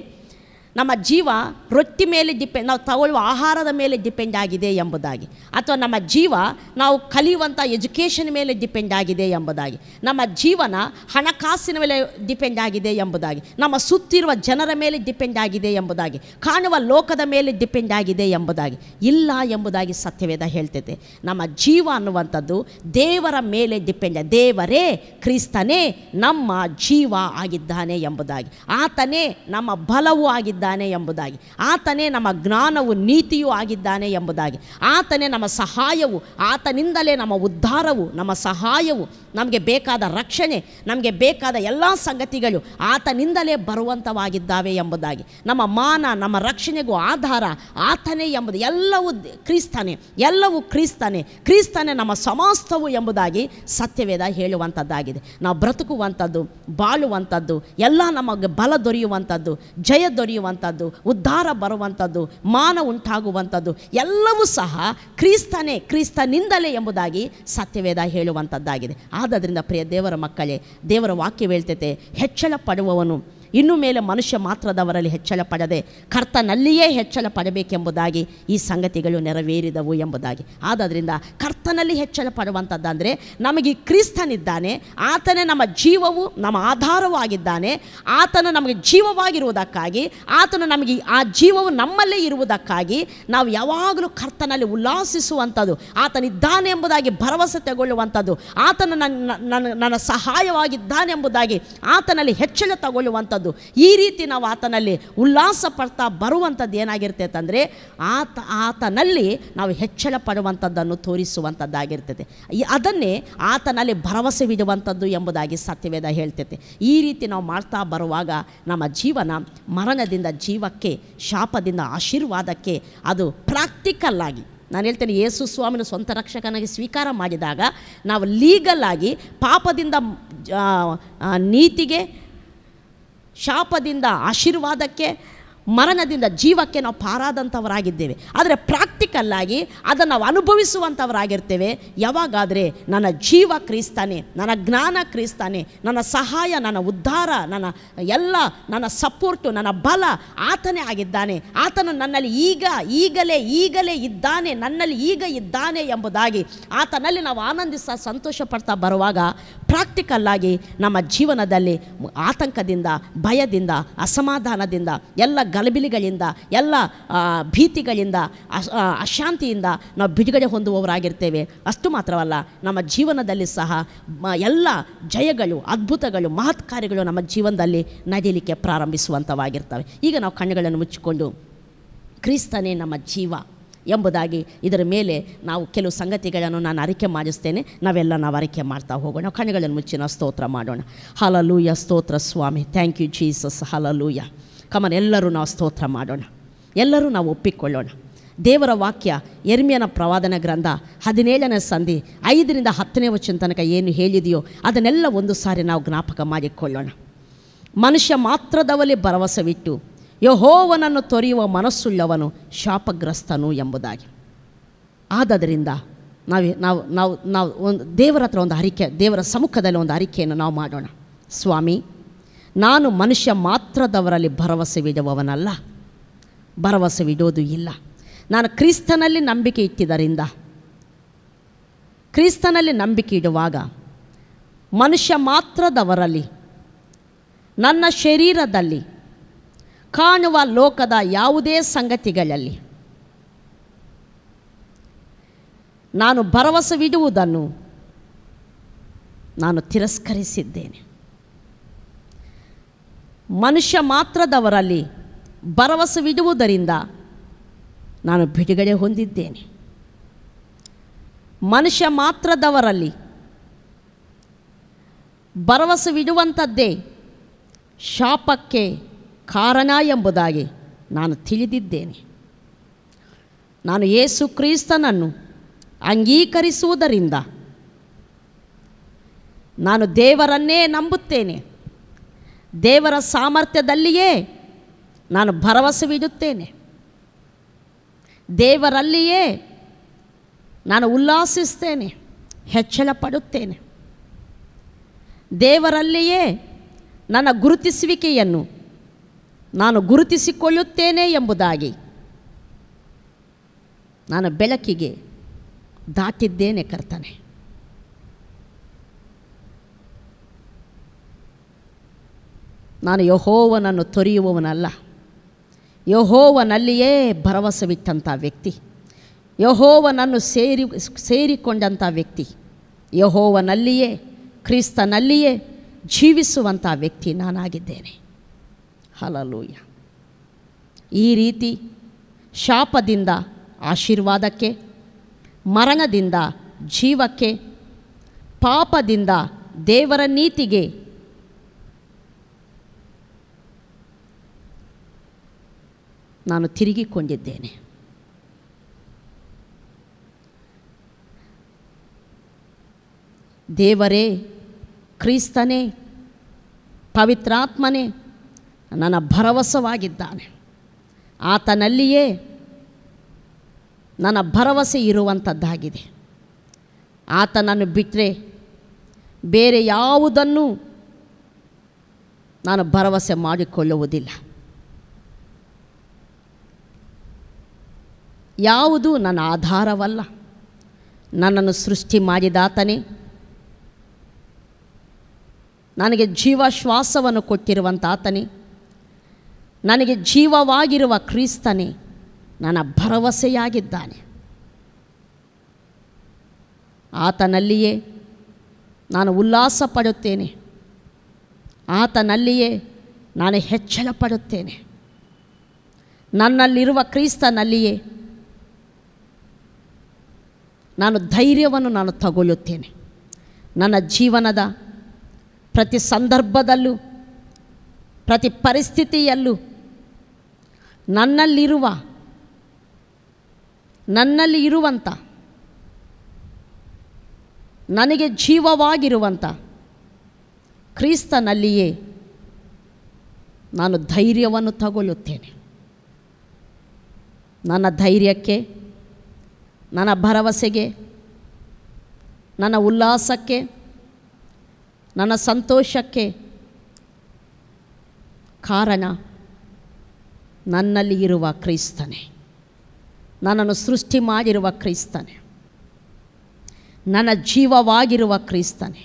ನಮ್ಮ ಜೀವ ರೊಟ್ಟಿ ಮೇಲೆ ಡಿಪೆಂಡ್ ನಾವು ತಗೊಳ್ಳುವ ಆಹಾರದ ಮೇಲೆ ಡಿಪೆಂಡ್ ಆಗಿದೆ ಎಂಬುದಾಗಿ ಅಥವಾ ನಮ್ಮ ಜೀವ ನಾವು ಕಲಿಯುವಂಥ ಎಜುಕೇಷನ್ ಮೇಲೆ ಡಿಪೆಂಡ್ ಆಗಿದೆ ಎಂಬುದಾಗಿ ನಮ್ಮ ಜೀವನ ಹಣಕಾಸಿನ ಮೇಲೆ ಡಿಪೆಂಡ್ ಆಗಿದೆ ಎಂಬುದಾಗಿ ನಮ್ಮ ಸುತ್ತಿರುವ ಜನರ ಮೇಲೆ ಡಿಪೆಂಡ್ ಆಗಿದೆ ಎಂಬುದಾಗಿ ಕಾಣುವ ಲೋಕದ ಮೇಲೆ ಡಿಪೆಂಡ್ ಆಗಿದೆ ಎಂಬುದಾಗಿ ಇಲ್ಲ ಎಂಬುದಾಗಿ ಸತ್ಯವೇದ ಹೇಳ್ತೈತೆ ನಮ್ಮ ಜೀವ ಅನ್ನುವಂಥದ್ದು ದೇವರ ಮೇಲೆ ಡಿಪೆಂಡ್ ದೇವರೇ ಕ್ರಿಸ್ತನೇ ನಮ್ಮ ಜೀವ ಆಗಿದ್ದಾನೆ ಎಂಬುದಾಗಿ ಆತನೇ ನಮ್ಮ ಬಲವೂ ಆಗಿದ್ದ ಆಗಿದ್ದಾನೆ ಎಂಬುದಾಗಿ ಆತನೇ ನಮ್ಮ ಜ್ಞಾನವು ನೀತಿಯೂ ಆಗಿದ್ದಾನೆ ಎಂಬುದಾಗಿ ಆತನೇ ನಮ್ಮ ಸಹಾಯವು ಆತನಿಂದಲೇ ನಮ್ಮ ಉದ್ಧಾರವು ನಮ್ಮ ಸಹಾಯವು ನಮಗೆ ಬೇಕಾದ ರಕ್ಷಣೆ ನಮಗೆ ಬೇಕಾದ ಎಲ್ಲ ಸಂಗತಿಗಳು ಆತನಿಂದಲೇ ಬರುವಂಥವಾಗಿದ್ದಾವೆ ಎಂಬುದಾಗಿ ನಮ್ಮ ಮಾನ ನಮ್ಮ ರಕ್ಷಣೆಗೂ ಆಧಾರ ಆತನೇ ಎಂಬುದು ಎಲ್ಲವೂ ಕ್ರಿಸ್ತನೇ ಎಲ್ಲವೂ ಕ್ರಿಸ್ತನೇ ಕ್ರಿಸ್ತನೇ ನಮ್ಮ ಸಮಸ್ತವು ಎಂಬುದಾಗಿ ಸತ್ಯವೇದ ಹೇಳುವಂಥದ್ದಾಗಿದೆ ನಾವು ಬ್ರತುಕುವಂಥದ್ದು ಬಾಳುವಂಥದ್ದು ಎಲ್ಲ ನಮಗೆ ಬಲ ದೊರೆಯುವಂಥದ್ದು ಜಯ ದೊರೆಯುವಂಥದ್ದು ಬರುವಂಥದ್ದು ಉದ್ಧಾರ ಬರುವಂಥದ್ದು ಮಾನ ಉಂಟಾಗುವಂಥದ್ದು ಎಲ್ಲವೂ ಸಹ ಕ್ರಿಸ್ತನೇ ಕ್ರಿಸ್ತನಿಂದಲೇ ಎಂಬುದಾಗಿ ಸತ್ಯವೇದ ಹೇಳುವಂಥದ್ದಾಗಿದೆ ಆದ್ದರಿಂದ ಪ್ರಿಯ ದೇವರ ಮಕ್ಕಳೇ ದೇವರ ವಾಕ್ಯ ಹೇಳ್ತೈತೆ ಹೆಚ್ಚಳ ಪಡುವವನು ಇನ್ನು ಮೇಲೆ ಮನುಷ್ಯ ಮಾತ್ರದವರಲ್ಲಿ ಹೆಚ್ಚಳ ಪಡದೆ ಕರ್ತನಲ್ಲಿಯೇ ಹೆಚ್ಚಳ ಪಡಬೇಕೆಂಬುದಾಗಿ ಈ ಸಂಗತಿಗಳು ನೆರವೇರಿದವು ಎಂಬುದಾಗಿ ಆದ್ದರಿಂದ ಕರ್ತನಲ್ಲಿ ಹೆಚ್ಚಳ ಪಡುವಂಥದ್ದಂದರೆ ನಮಗೆ ಕ್ರಿಸ್ತನಿದ್ದಾನೆ ಆತನೇ ನಮ್ಮ ಜೀವವು ನಮ್ಮ ಆಧಾರವಾಗಿದ್ದಾನೆ ಆತನು ನಮಗೆ ಜೀವವಾಗಿರುವುದಕ್ಕಾಗಿ ಆತನು ನಮಗೆ ಆ ಜೀವವು ನಮ್ಮಲ್ಲೇ ಇರುವುದಕ್ಕಾಗಿ ನಾವು ಯಾವಾಗಲೂ ಕರ್ತನಲ್ಲಿ ಉಲ್ಲಾಸಿಸುವಂಥದ್ದು ಆತನಿದ್ದಾನೆ ಎಂಬುದಾಗಿ ಭರವಸೆ ತಗೊಳ್ಳುವಂಥದ್ದು ಆತನು ನನ್ನ ನನ್ನ ನನ್ನ ಸಹಾಯವಾಗಿದ್ದಾನೆಂಬುದಾಗಿ ಆತನಲ್ಲಿ ಹೆಚ್ಚಳ ತಗೊಳ್ಳುವಂಥದ್ದು ಈ ರೀತಿ ನಾವು ಆತನಲ್ಲಿ ಉಲ್ಲಾಸ ಪಡ್ತಾ ಬರುವಂಥದ್ದು ಏನಾಗಿರ್ತೈತೆ ಅಂದರೆ ಆತ ಆತನಲ್ಲಿ ನಾವು ಹೆಚ್ಚಳ ಪಡುವಂಥದ್ದನ್ನು ತೋರಿಸುವಂಥದ್ದಾಗಿರ್ತೈತೆ ಅದನ್ನೇ ಆತನಲ್ಲಿ ಭರವಸೆ ಬಿಡುವಂಥದ್ದು ಎಂಬುದಾಗಿ ಸತ್ಯವೇದ ಹೇಳ್ತೈತೆ ಈ ರೀತಿ ನಾವು ಮಾಡ್ತಾ ಬರುವಾಗ ನಮ್ಮ ಜೀವನ ಮರಣದಿಂದ ಜೀವಕ್ಕೆ ಶಾಪದಿಂದ ಆಶೀರ್ವಾದಕ್ಕೆ ಅದು ಪ್ರಾಕ್ಟಿಕಲ್ ಆಗಿ ನಾನು ಹೇಳ್ತೇನೆ ಯೇಸು ಸ್ವಾಮಿನ ಸ್ವಂತ ರಕ್ಷಕನಾಗಿ ಸ್ವೀಕಾರ ಮಾಡಿದಾಗ ನಾವು ಲೀಗಲ್ ಆಗಿ ಪಾಪದಿಂದ ನೀತಿಗೆ ಶಾಪದಿಂದ ಆಶೀರ್ವಾದಕ್ಕೆ ಮರಣದಿಂದ ಜೀವಕ್ಕೆ ನಾವು ಪಾರಾದಂಥವರಾಗಿದ್ದೇವೆ ಆದರೆ ಪ್ರಾಕ್ಟಿಕಲ್ಲಾಗಿ ಅದನ್ನು ನಾವು ಅನುಭವಿಸುವಂಥವರಾಗಿರ್ತೇವೆ ಯಾವಾಗಾದರೆ ನನ್ನ ಜೀವ ಕ್ರೀಸ್ತಾನೆ ನನ್ನ ಜ್ಞಾನ ಕ್ರೀಸ್ತಾನೆ ನನ್ನ ಸಹಾಯ ನನ್ನ ಉದ್ಧಾರ ನನ್ನ ಎಲ್ಲ ನನ್ನ ಸಪೋರ್ಟು ನನ್ನ ಬಲ ಆತನೇ ಆಗಿದ್ದಾನೆ ಆತನು ನನ್ನಲ್ಲಿ ಈಗ ಈಗಲೇ ಈಗಲೇ ಇದ್ದಾನೆ ನನ್ನಲ್ಲಿ ಈಗ ಇದ್ದಾನೆ ಎಂಬುದಾಗಿ ಆತನಲ್ಲಿ ನಾವು ಆನಂದಿಸ ಸಂತೋಷ ಪಡ್ತಾ ಬರುವಾಗ ಪ್ರಾಕ್ಟಿಕಲ್ಲಾಗಿ ನಮ್ಮ ಜೀವನದಲ್ಲಿ ಆತಂಕದಿಂದ ಭಯದಿಂದ ಅಸಮಾಧಾನದಿಂದ ಎಲ್ಲ ಗಲಬಿಲಿಗಳಿಂದ ಎಲ್ಲ ಭೀತಿಗಳಿಂದ ಅಶಾಂತಿಯಿಂದ ನಾವು ಬಿಡುಗಡೆ ಹೊಂದುವವರಾಗಿರ್ತೇವೆ ಅಷ್ಟು ಮಾತ್ರವಲ್ಲ ನಮ್ಮ ಜೀವನದಲ್ಲಿ ಸಹ ಎಲ್ಲ ಜಯಗಳು ಅದ್ಭುತಗಳು ಮಹತ್ ಕಾರ್ಯಗಳು ನಮ್ಮ ಜೀವನದಲ್ಲಿ ನಡೀಲಿಕ್ಕೆ ಪ್ರಾರಂಭಿಸುವಂಥವಾಗಿರ್ತವೆ ಈಗ ನಾವು ಕಣ್ಣುಗಳನ್ನು ಮುಚ್ಚಿಕೊಂಡು ಕ್ರಿಸ್ತನೇ ನಮ್ಮ ಜೀವ ಎಂಬುದಾಗಿ ಇದರ ಮೇಲೆ ನಾವು ಕೆಲವು ಸಂಗತಿಗಳನ್ನು ನಾನು ಅರಿಕೆ ಮಾಡಿಸ್ತೇನೆ ನಾವೆಲ್ಲ ನಾವು ಅರಿಕೆ ಮಾಡ್ತಾ ಹೋಗೋಣ ಕಣ್ಣುಗಳನ್ನು ಮುಚ್ಚಿ ನಾವು ಸ್ತೋತ್ರ ಮಾಡೋಣ ಹಲಲೂಯ ಸ್ತೋತ್ರ ಸ್ವಾಮಿ thank you Jesus hallelujah come on ಎಲ್ಲರೂ ನಾವು ಸ್ತೋತ್ರ ಮಾಡೋಣ ಎಲ್ಲರೂ ನಾವು ಒಪ್ಪಿಕೊಳ್ಳೋಣ ದೇವರ ವಾಕ್ಯ ಎರ್ಮಿಯನ ಪ್ರವಾದನ ಗ್ರಂಥ ಹದಿನೇಳನೇ ಸಂಧಿ ಐದರಿಂದ ಹತ್ತನೇ ವಚನ ತನಕ ಏನು ಹೇಳಿದೆಯೋ ಅದನ್ನೆಲ್ಲ ಒಂದು ಸಾರಿ ನಾವು ಜ್ಞಾಪಕ ಮಾಡಿಕೊಳ್ಳೋಣ ಮನುಷ್ಯ ಮಾತ್ರದವಲ್ಲಿ ಭರವಸೆವಿಟ್ಟು ಯಹೋವನನ್ನು ತೊರೆಯುವ ಮನಸ್ಸುಳ್ಳವನು ಶಾಪಗ್ರಸ್ತನು ಎಂಬುದಾಗಿ ಆದ್ದರಿಂದ ನಾವೇ ನಾವು ನಾವು ನಾವು ಒಂದು ದೇವರ ಹತ್ರ ಒಂದು ಅರಿಕೆ ದೇವರ ಸಮ್ಮುಖದಲ್ಲಿ ಒಂದು ಅರಿಕೆಯನ್ನು ನಾವು ಮಾಡೋಣ ಸ್ವಾಮಿ ನಾನು ಮನುಷ್ಯ ಮಾತ್ರದವರಲ್ಲಿ ಭರವಸೆವಿಡುವವನಲ್ಲ ಭರವಸೆವಿಡೋದು ಇಲ್ಲ ನಾನು ಕ್ರಿಸ್ತನಲ್ಲಿ ನಂಬಿಕೆ ಇಟ್ಟಿದ್ದರಿಂದ ಕ್ರಿಸ್ತನಲ್ಲಿ ನಂಬಿಕೆ ಇಡುವಾಗ ಮನುಷ್ಯ ಮಾತ್ರದವರಲ್ಲಿ ನನ್ನ ಶರೀರದಲ್ಲಿ ಕಾಣುವ ಲೋಕದ ಯಾವುದೇ ಸಂಗತಿಗಳಲ್ಲಿ ನಾನು ಭರವಸೆವಿಡುವುದನ್ನು ನಾನು ತಿರಸ್ಕರಿಸಿದ್ದೇನೆ ಮನುಷ್ಯ ಮಾತ್ರದವರಲ್ಲಿ ಭರವಸೆವಿಡುವುದರಿಂದ ನಾನು ಬಿಡುಗಡೆ ಹೊಂದಿದ್ದೇನೆ ಮನುಷ್ಯ ಮಾತ್ರದವರಲ್ಲಿ ಭರವಸೆವಿಡುವಂಥದ್ದೇ ಶಾಪಕ್ಕೆ ಕಾರಣ ಎಂಬುದಾಗಿ ನಾನು ತಿಳಿದಿದ್ದೇನೆ ನಾನು ಯೇಸು ಕ್ರಿಸ್ತನನ್ನು ಅಂಗೀಕರಿಸುವುದರಿಂದ ನಾನು ದೇವರನ್ನೇ ನಂಬುತ್ತೇನೆ ದೇವರ ಸಾಮರ್ಥ್ಯದಲ್ಲಿಯೇ ನಾನು ಭರವಸೆವಿಡುತ್ತೇನೆ ದೇವರಲ್ಲಿಯೇ ನಾನು ಉಲ್ಲಾಸಿಸ್ತೇನೆ ಹೆಚ್ಚಳ ಪಡುತ್ತೇನೆ ದೇವರಲ್ಲಿಯೇ ನನ್ನ ಗುರುತಿಸುವಿಕೆಯನ್ನು ನಾನು ಗುರುತಿಸಿಕೊಳ್ಳುತ್ತೇನೆ ಎಂಬುದಾಗಿ ನಾನು ಬೆಳಕಿಗೆ ದಾಟಿದ್ದೇನೆ ಕರ್ತನೆ ನಾನು ಯಹೋವನನ್ನು ತೊರೆಯುವವನಲ್ಲ ಯಹೋವನಲ್ಲಿಯೇ ಭರವಸೆವಿಟ್ಟಂಥ ವ್ಯಕ್ತಿ ಯಹೋವನನ್ನು ಸೇರಿ ಸೇರಿಕೊಂಡಂಥ ವ್ಯಕ್ತಿ ಯಹೋವನಲ್ಲಿಯೇ ಕ್ರಿಸ್ತನಲ್ಲಿಯೇ ಜೀವಿಸುವಂಥ ವ್ಯಕ್ತಿ ನಾನಾಗಿದ್ದೇನೆ ಹಲಲೂಯ ಈ ರೀತಿ ಶಾಪದಿಂದ ಆಶೀರ್ವಾದಕ್ಕೆ ಮರಣದಿಂದ ಜೀವಕ್ಕೆ ಪಾಪದಿಂದ ದೇವರ ನೀತಿಗೆ ನಾನು ತಿರುಗಿಕೊಂಡಿದ್ದೇನೆ ದೇವರೇ ಕ್ರಿಸ್ತನೇ ಪವಿತ್ರಾತ್ಮನೇ ನನ್ನ ಭರವಸವಾಗಿದ್ದಾನೆ ಆತನಲ್ಲಿಯೇ ನನ್ನ ಭರವಸೆ ಇರುವಂಥದ್ದಾಗಿದೆ ಆತನನ್ನು ಬಿಟ್ಟರೆ ಬೇರೆ ಯಾವುದನ್ನು ನಾನು ಭರವಸೆ ಮಾಡಿಕೊಳ್ಳುವುದಿಲ್ಲ ಯಾವುದು ನನ್ನ ಆಧಾರವಲ್ಲ ನನ್ನನ್ನು ಸೃಷ್ಟಿ ಮಾಡಿದಾತನೇ ನನಗೆ ಜೀವ ಶ್ವಾಸವನ್ನು ಕೊಟ್ಟಿರುವಂಥ ಆತನೇ ನನಗೆ ಜೀವವಾಗಿರುವ ಕ್ರಿಸ್ತನೇ ನನ್ನ ಭರವಸೆಯಾಗಿದ್ದಾನೆ ಆತನಲ್ಲಿಯೇ ನಾನು ಉಲ್ಲಾಸ ಪಡುತ್ತೇನೆ ಆತನಲ್ಲಿಯೇ ನಾನು ಹೆಚ್ಚಳ ಪಡುತ್ತೇನೆ ನನ್ನಲ್ಲಿರುವ ಕ್ರಿಸ್ತನಲ್ಲಿಯೇ ನಾನು ಧೈರ್ಯವನ್ನು ನಾನು ತಗೊಳ್ಳುತ್ತೇನೆ ನನ್ನ ಜೀವನದ ಪ್ರತಿ ಸಂದರ್ಭದಲ್ಲೂ ಪ್ರತಿ ಪರಿಸ್ಥಿತಿಯಲ್ಲೂ ನನ್ನಲ್ಲಿರುವ ನನ್ನಲ್ಲಿ ಇರುವಂಥ ನನಗೆ ಜೀವವಾಗಿರುವಂಥ ಕ್ರಿಸ್ತನಲ್ಲಿಯೇ ನಾನು ಧೈರ್ಯವನ್ನು ತಗೊಳ್ಳುತ್ತೇನೆ ನನ್ನ ಧೈರ್ಯಕ್ಕೆ ನನ್ನ ಭರವಸೆಗೆ ನನ್ನ ಉಲ್ಲಾಸಕ್ಕೆ ನನ್ನ ಸಂತೋಷಕ್ಕೆ ಕಾರಣ ನನ್ನಲ್ಲಿ ಇರುವ ಕ್ರೈಸ್ತನೇ ನನ್ನನ್ನು ಸೃಷ್ಟಿ ಮಾಡಿರುವ ಕ್ರೈಸ್ತನೇ ನನ್ನ ಜೀವವಾಗಿರುವ ಕ್ರಿಸ್ತನೇ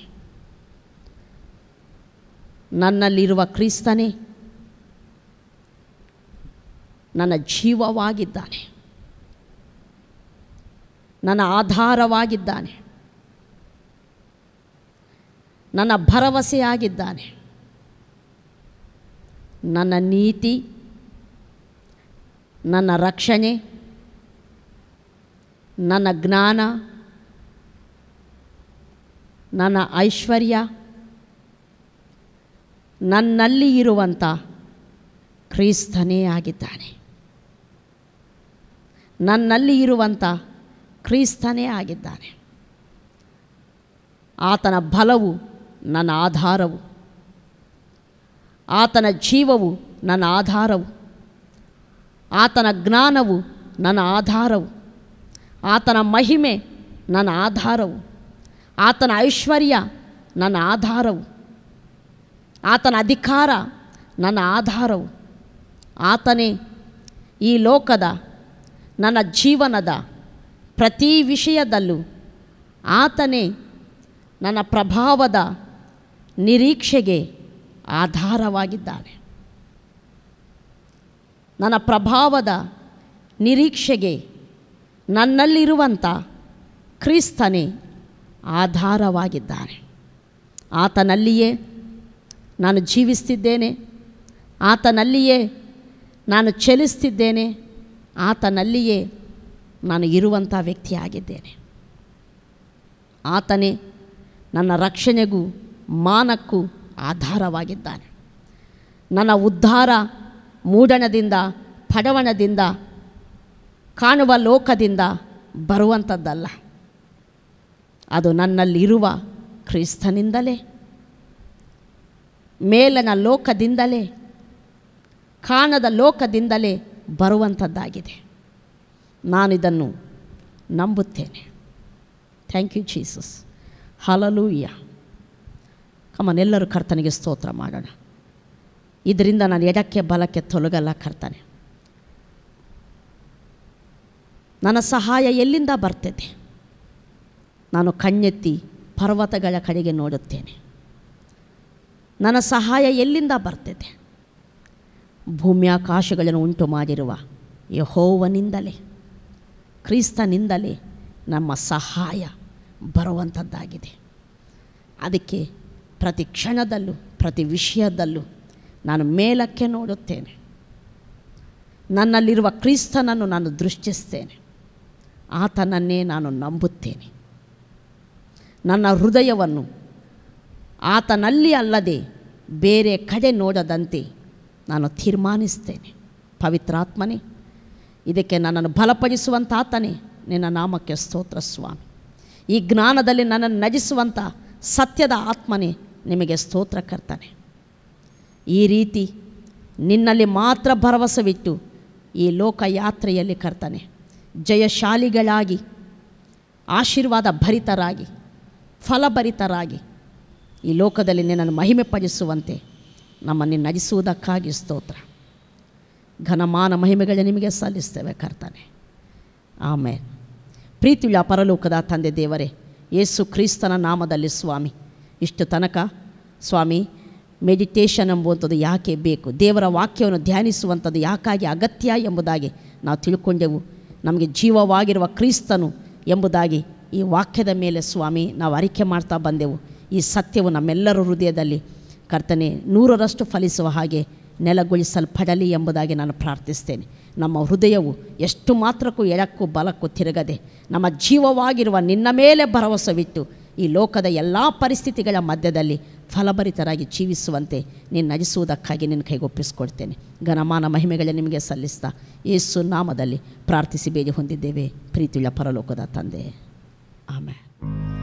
ನನ್ನಲ್ಲಿರುವ ಕ್ರಿಸ್ತನೇ ನನ್ನ ಜೀವವಾಗಿದ್ದಾನೆ ನನ್ನ ಆಧಾರವಾಗಿದ್ದಾನೆ ನನ್ನ ಭರವಸೆಯಾಗಿದ್ದಾನೆ ನನ್ನ ನೀತಿ ನನ್ನ ರಕ್ಷಣೆ ನನ್ನ ಜ್ಞಾನ ನನ್ನ ಐಶ್ವರ್ಯ ನನ್ನಲ್ಲಿ ಇರುವಂಥ ಕ್ರಿಸ್ತನೇ ಆಗಿದ್ದಾನೆ ನನ್ನಲ್ಲಿ ಇರುವಂಥ ಕ್ರೀಸ್ತನೇ ಆಗಿದ್ದಾನೆ ಆತನ ಬಲವು ನನ್ನ ಆಧಾರವು ಆತನ ಜೀವವು ನನ್ನ ಆಧಾರವು ಆತನ ಜ್ಞಾನವು ನನ್ನ ಆಧಾರವು ಆತನ ಮಹಿಮೆ ನನ್ನ ಆಧಾರವು ಆತನ ಐಶ್ವರ್ಯ ನನ್ನ ಆಧಾರವು ಆತನ ಅಧಿಕಾರ ನನ್ನ ಆಧಾರವು ಆತನೇ ಈ ಲೋಕದ ನನ್ನ ಜೀವನದ ಪ್ರತಿ ವಿಷಯದಲ್ಲೂ ಆತನೇ ನನ್ನ ಪ್ರಭಾವದ ನಿರೀಕ್ಷೆಗೆ ಆಧಾರವಾಗಿದ್ದಾನೆ ನನ್ನ ಪ್ರಭಾವದ ನಿರೀಕ್ಷೆಗೆ ನನ್ನಲ್ಲಿರುವಂಥ ಕ್ರಿಸ್ತನೇ ಆಧಾರವಾಗಿದ್ದಾನೆ ಆತನಲ್ಲಿಯೇ ನಾನು ಜೀವಿಸ್ತಿದ್ದೇನೆ ಆತನಲ್ಲಿಯೇ ನಾನು ಚಲಿಸ್ತಿದ್ದೇನೆ ಆತನಲ್ಲಿಯೇ ನಾನು ಇರುವಂಥ ವ್ಯಕ್ತಿಯಾಗಿದ್ದೇನೆ ಆತನೇ ನನ್ನ ರಕ್ಷಣೆಗೂ ಮಾನಕ್ಕೂ ಆಧಾರವಾಗಿದ್ದಾನೆ ನನ್ನ ಉದ್ಧಾರ ಮೂಡಣದಿಂದ ಪಡವಣದಿಂದ ಕಾಣುವ ಲೋಕದಿಂದ ಬರುವಂಥದ್ದಲ್ಲ ಅದು ನನ್ನಲ್ಲಿರುವ ಕ್ರಿಸ್ತನಿಂದಲೇ ಮೇಲನ ಲೋಕದಿಂದಲೇ ಕಾಣದ ಲೋಕದಿಂದಲೇ ಬರುವಂಥದ್ದಾಗಿದೆ ನಾನಿದನ್ನು ನಂಬುತ್ತೇನೆ ಥ್ಯಾಂಕ್ ಯು ಜೀಸಸ್ ಹಲಲೂಯ್ಯ ಕಮನೆಲ್ಲರೂ ಕರ್ತನಿಗೆ ಸ್ತೋತ್ರ ಮಾಡೋಣ ಇದರಿಂದ ನಾನು ಎಡಕ್ಕೆ ಬಲಕ್ಕೆ ತೊಲಗಲ್ಲ ಕರ್ತನೆ ನನ್ನ ಸಹಾಯ ಎಲ್ಲಿಂದ ಬರ್ತದೆ ನಾನು ಕಣ್ಣೆತ್ತಿ ಪರ್ವತಗಳ ಕಡೆಗೆ ನೋಡುತ್ತೇನೆ ನನ್ನ ಸಹಾಯ ಎಲ್ಲಿಂದ ಬರ್ತದೆ ಭೂಮಿ ಉಂಟು ಮಾಡಿರುವ ಯಹೋವನಿಂದಲೇ ಕ್ರಿಸ್ತನಿಂದಲೇ ನಮ್ಮ ಸಹಾಯ ಬರುವಂಥದ್ದಾಗಿದೆ ಅದಕ್ಕೆ ಪ್ರತಿ ಕ್ಷಣದಲ್ಲೂ ಪ್ರತಿ ವಿಷಯದಲ್ಲೂ ನಾನು ಮೇಲಕ್ಕೆ ನೋಡುತ್ತೇನೆ ನನ್ನಲ್ಲಿರುವ ಕ್ರಿಸ್ತನನ್ನು ನಾನು ದೃಷ್ಟಿಸ್ತೇನೆ ಆತನನ್ನೇ ನಾನು ನಂಬುತ್ತೇನೆ ನನ್ನ ಹೃದಯವನ್ನು ಆತನಲ್ಲಿ ಅಲ್ಲದೆ ಬೇರೆ ಕಡೆ ನೋಡದಂತೆ ನಾನು ತೀರ್ಮಾನಿಸ್ತೇನೆ ಪವಿತ್ರಾತ್ಮನೇ ಇದಕ್ಕೆ ನನ್ನನ್ನು ಬಲಪಡಿಸುವಂಥ ಆತನೇ ನಿನ್ನ ನಾಮಕ್ಕೆ ಸ್ತೋತ್ರ ಸ್ವಾಮಿ ಈ ಜ್ಞಾನದಲ್ಲಿ ನನ್ನನ್ನು ನಜಿಸುವಂಥ ಸತ್ಯದ ಆತ್ಮನೇ ನಿಮಗೆ ಸ್ತೋತ್ರ ಕರ್ತಾನೆ ಈ ರೀತಿ ನಿನ್ನಲ್ಲಿ ಮಾತ್ರ ಭರವಸೆವಿಟ್ಟು ಈ ಲೋಕಯಾತ್ರೆಯಲ್ಲಿ ಕರ್ತಾನೆ ಜಯಶಾಲಿಗಳಾಗಿ ಆಶೀರ್ವಾದ ಭರಿತರಾಗಿ ಫಲಭರಿತರಾಗಿ ಈ ಲೋಕದಲ್ಲಿ ನಿನ್ನನ್ನು ಮಹಿಮೆ ಪಡಿಸುವಂತೆ ನಮ್ಮನ್ನು ನಜಿಸುವುದಕ್ಕಾಗಿ ಸ್ತೋತ್ರ ಘನಮಾನ ಮಹಿಮೆಗಳನ್ನ ನಿಮಗೆ ಸಲ್ಲಿಸ್ತೇವೆ ಕರ್ತಾನೆ ಆಮೇಲೆ ಪ್ರೀತಿಯುಳ್ಳ ಪರಲೋಕದ ತಂದೆ ದೇವರೇ ಯೇಸು ಕ್ರಿಸ್ತನ ನಾಮದಲ್ಲಿ ಸ್ವಾಮಿ ಇಷ್ಟು ತನಕ ಸ್ವಾಮಿ ಮೆಡಿಟೇಷನ್ ಎಂಬುವಂಥದ್ದು ಯಾಕೆ ಬೇಕು ದೇವರ ವಾಕ್ಯವನ್ನು ಧ್ಯಾನಿಸುವಂಥದ್ದು ಯಾಕಾಗಿ ಅಗತ್ಯ ಎಂಬುದಾಗಿ ನಾವು ತಿಳ್ಕೊಂಡೆವು ನಮಗೆ ಜೀವವಾಗಿರುವ ಕ್ರಿಸ್ತನು ಎಂಬುದಾಗಿ ಈ ವಾಕ್ಯದ ಮೇಲೆ ಸ್ವಾಮಿ ನಾವು ಅರಿಕೆ ಮಾಡ್ತಾ ಬಂದೆವು ಈ ಸತ್ಯವು ನಮ್ಮೆಲ್ಲರ ಹೃದಯದಲ್ಲಿ ಕರ್ತನೆ ನೂರರಷ್ಟು ಫಲಿಸುವ ಹಾಗೆ ನೆಲಗೊಳಿಸಲ್ಪಡಲಿ ಎಂಬುದಾಗಿ ನಾನು ಪ್ರಾರ್ಥಿಸ್ತೇನೆ ನಮ್ಮ ಹೃದಯವು ಎಷ್ಟು ಮಾತ್ರಕ್ಕೂ ಎಡಕ್ಕೂ ಬಲಕ್ಕೂ ತಿರುಗದೆ ನಮ್ಮ ಜೀವವಾಗಿರುವ ನಿನ್ನ ಮೇಲೆ ಭರವಸವಿಟ್ಟು ಈ ಲೋಕದ ಎಲ್ಲ ಪರಿಸ್ಥಿತಿಗಳ ಮಧ್ಯದಲ್ಲಿ ಫಲಭರಿತರಾಗಿ ಜೀವಿಸುವಂತೆ ನೀನು ನಜಿಸುವುದಕ್ಕಾಗಿ ನಿನ್ನ ಕೈಗೊಪ್ಪಿಸಿಕೊಡ್ತೇನೆ ಘನಮಾನ ಮಹಿಮೆಗಳೇ ನಿಮಗೆ ಸಲ್ಲಿಸ್ತಾ ಯೇಸು ನಾಮದಲ್ಲಿ ಪ್ರಾರ್ಥಿಸಿ ಬೇಡಿ ಹೊಂದಿದ್ದೇವೆ ಪ್ರೀತಿಯುಳ್ಳ ಪರಲೋಕದ ತಂದೆ ಆಮೇಲೆ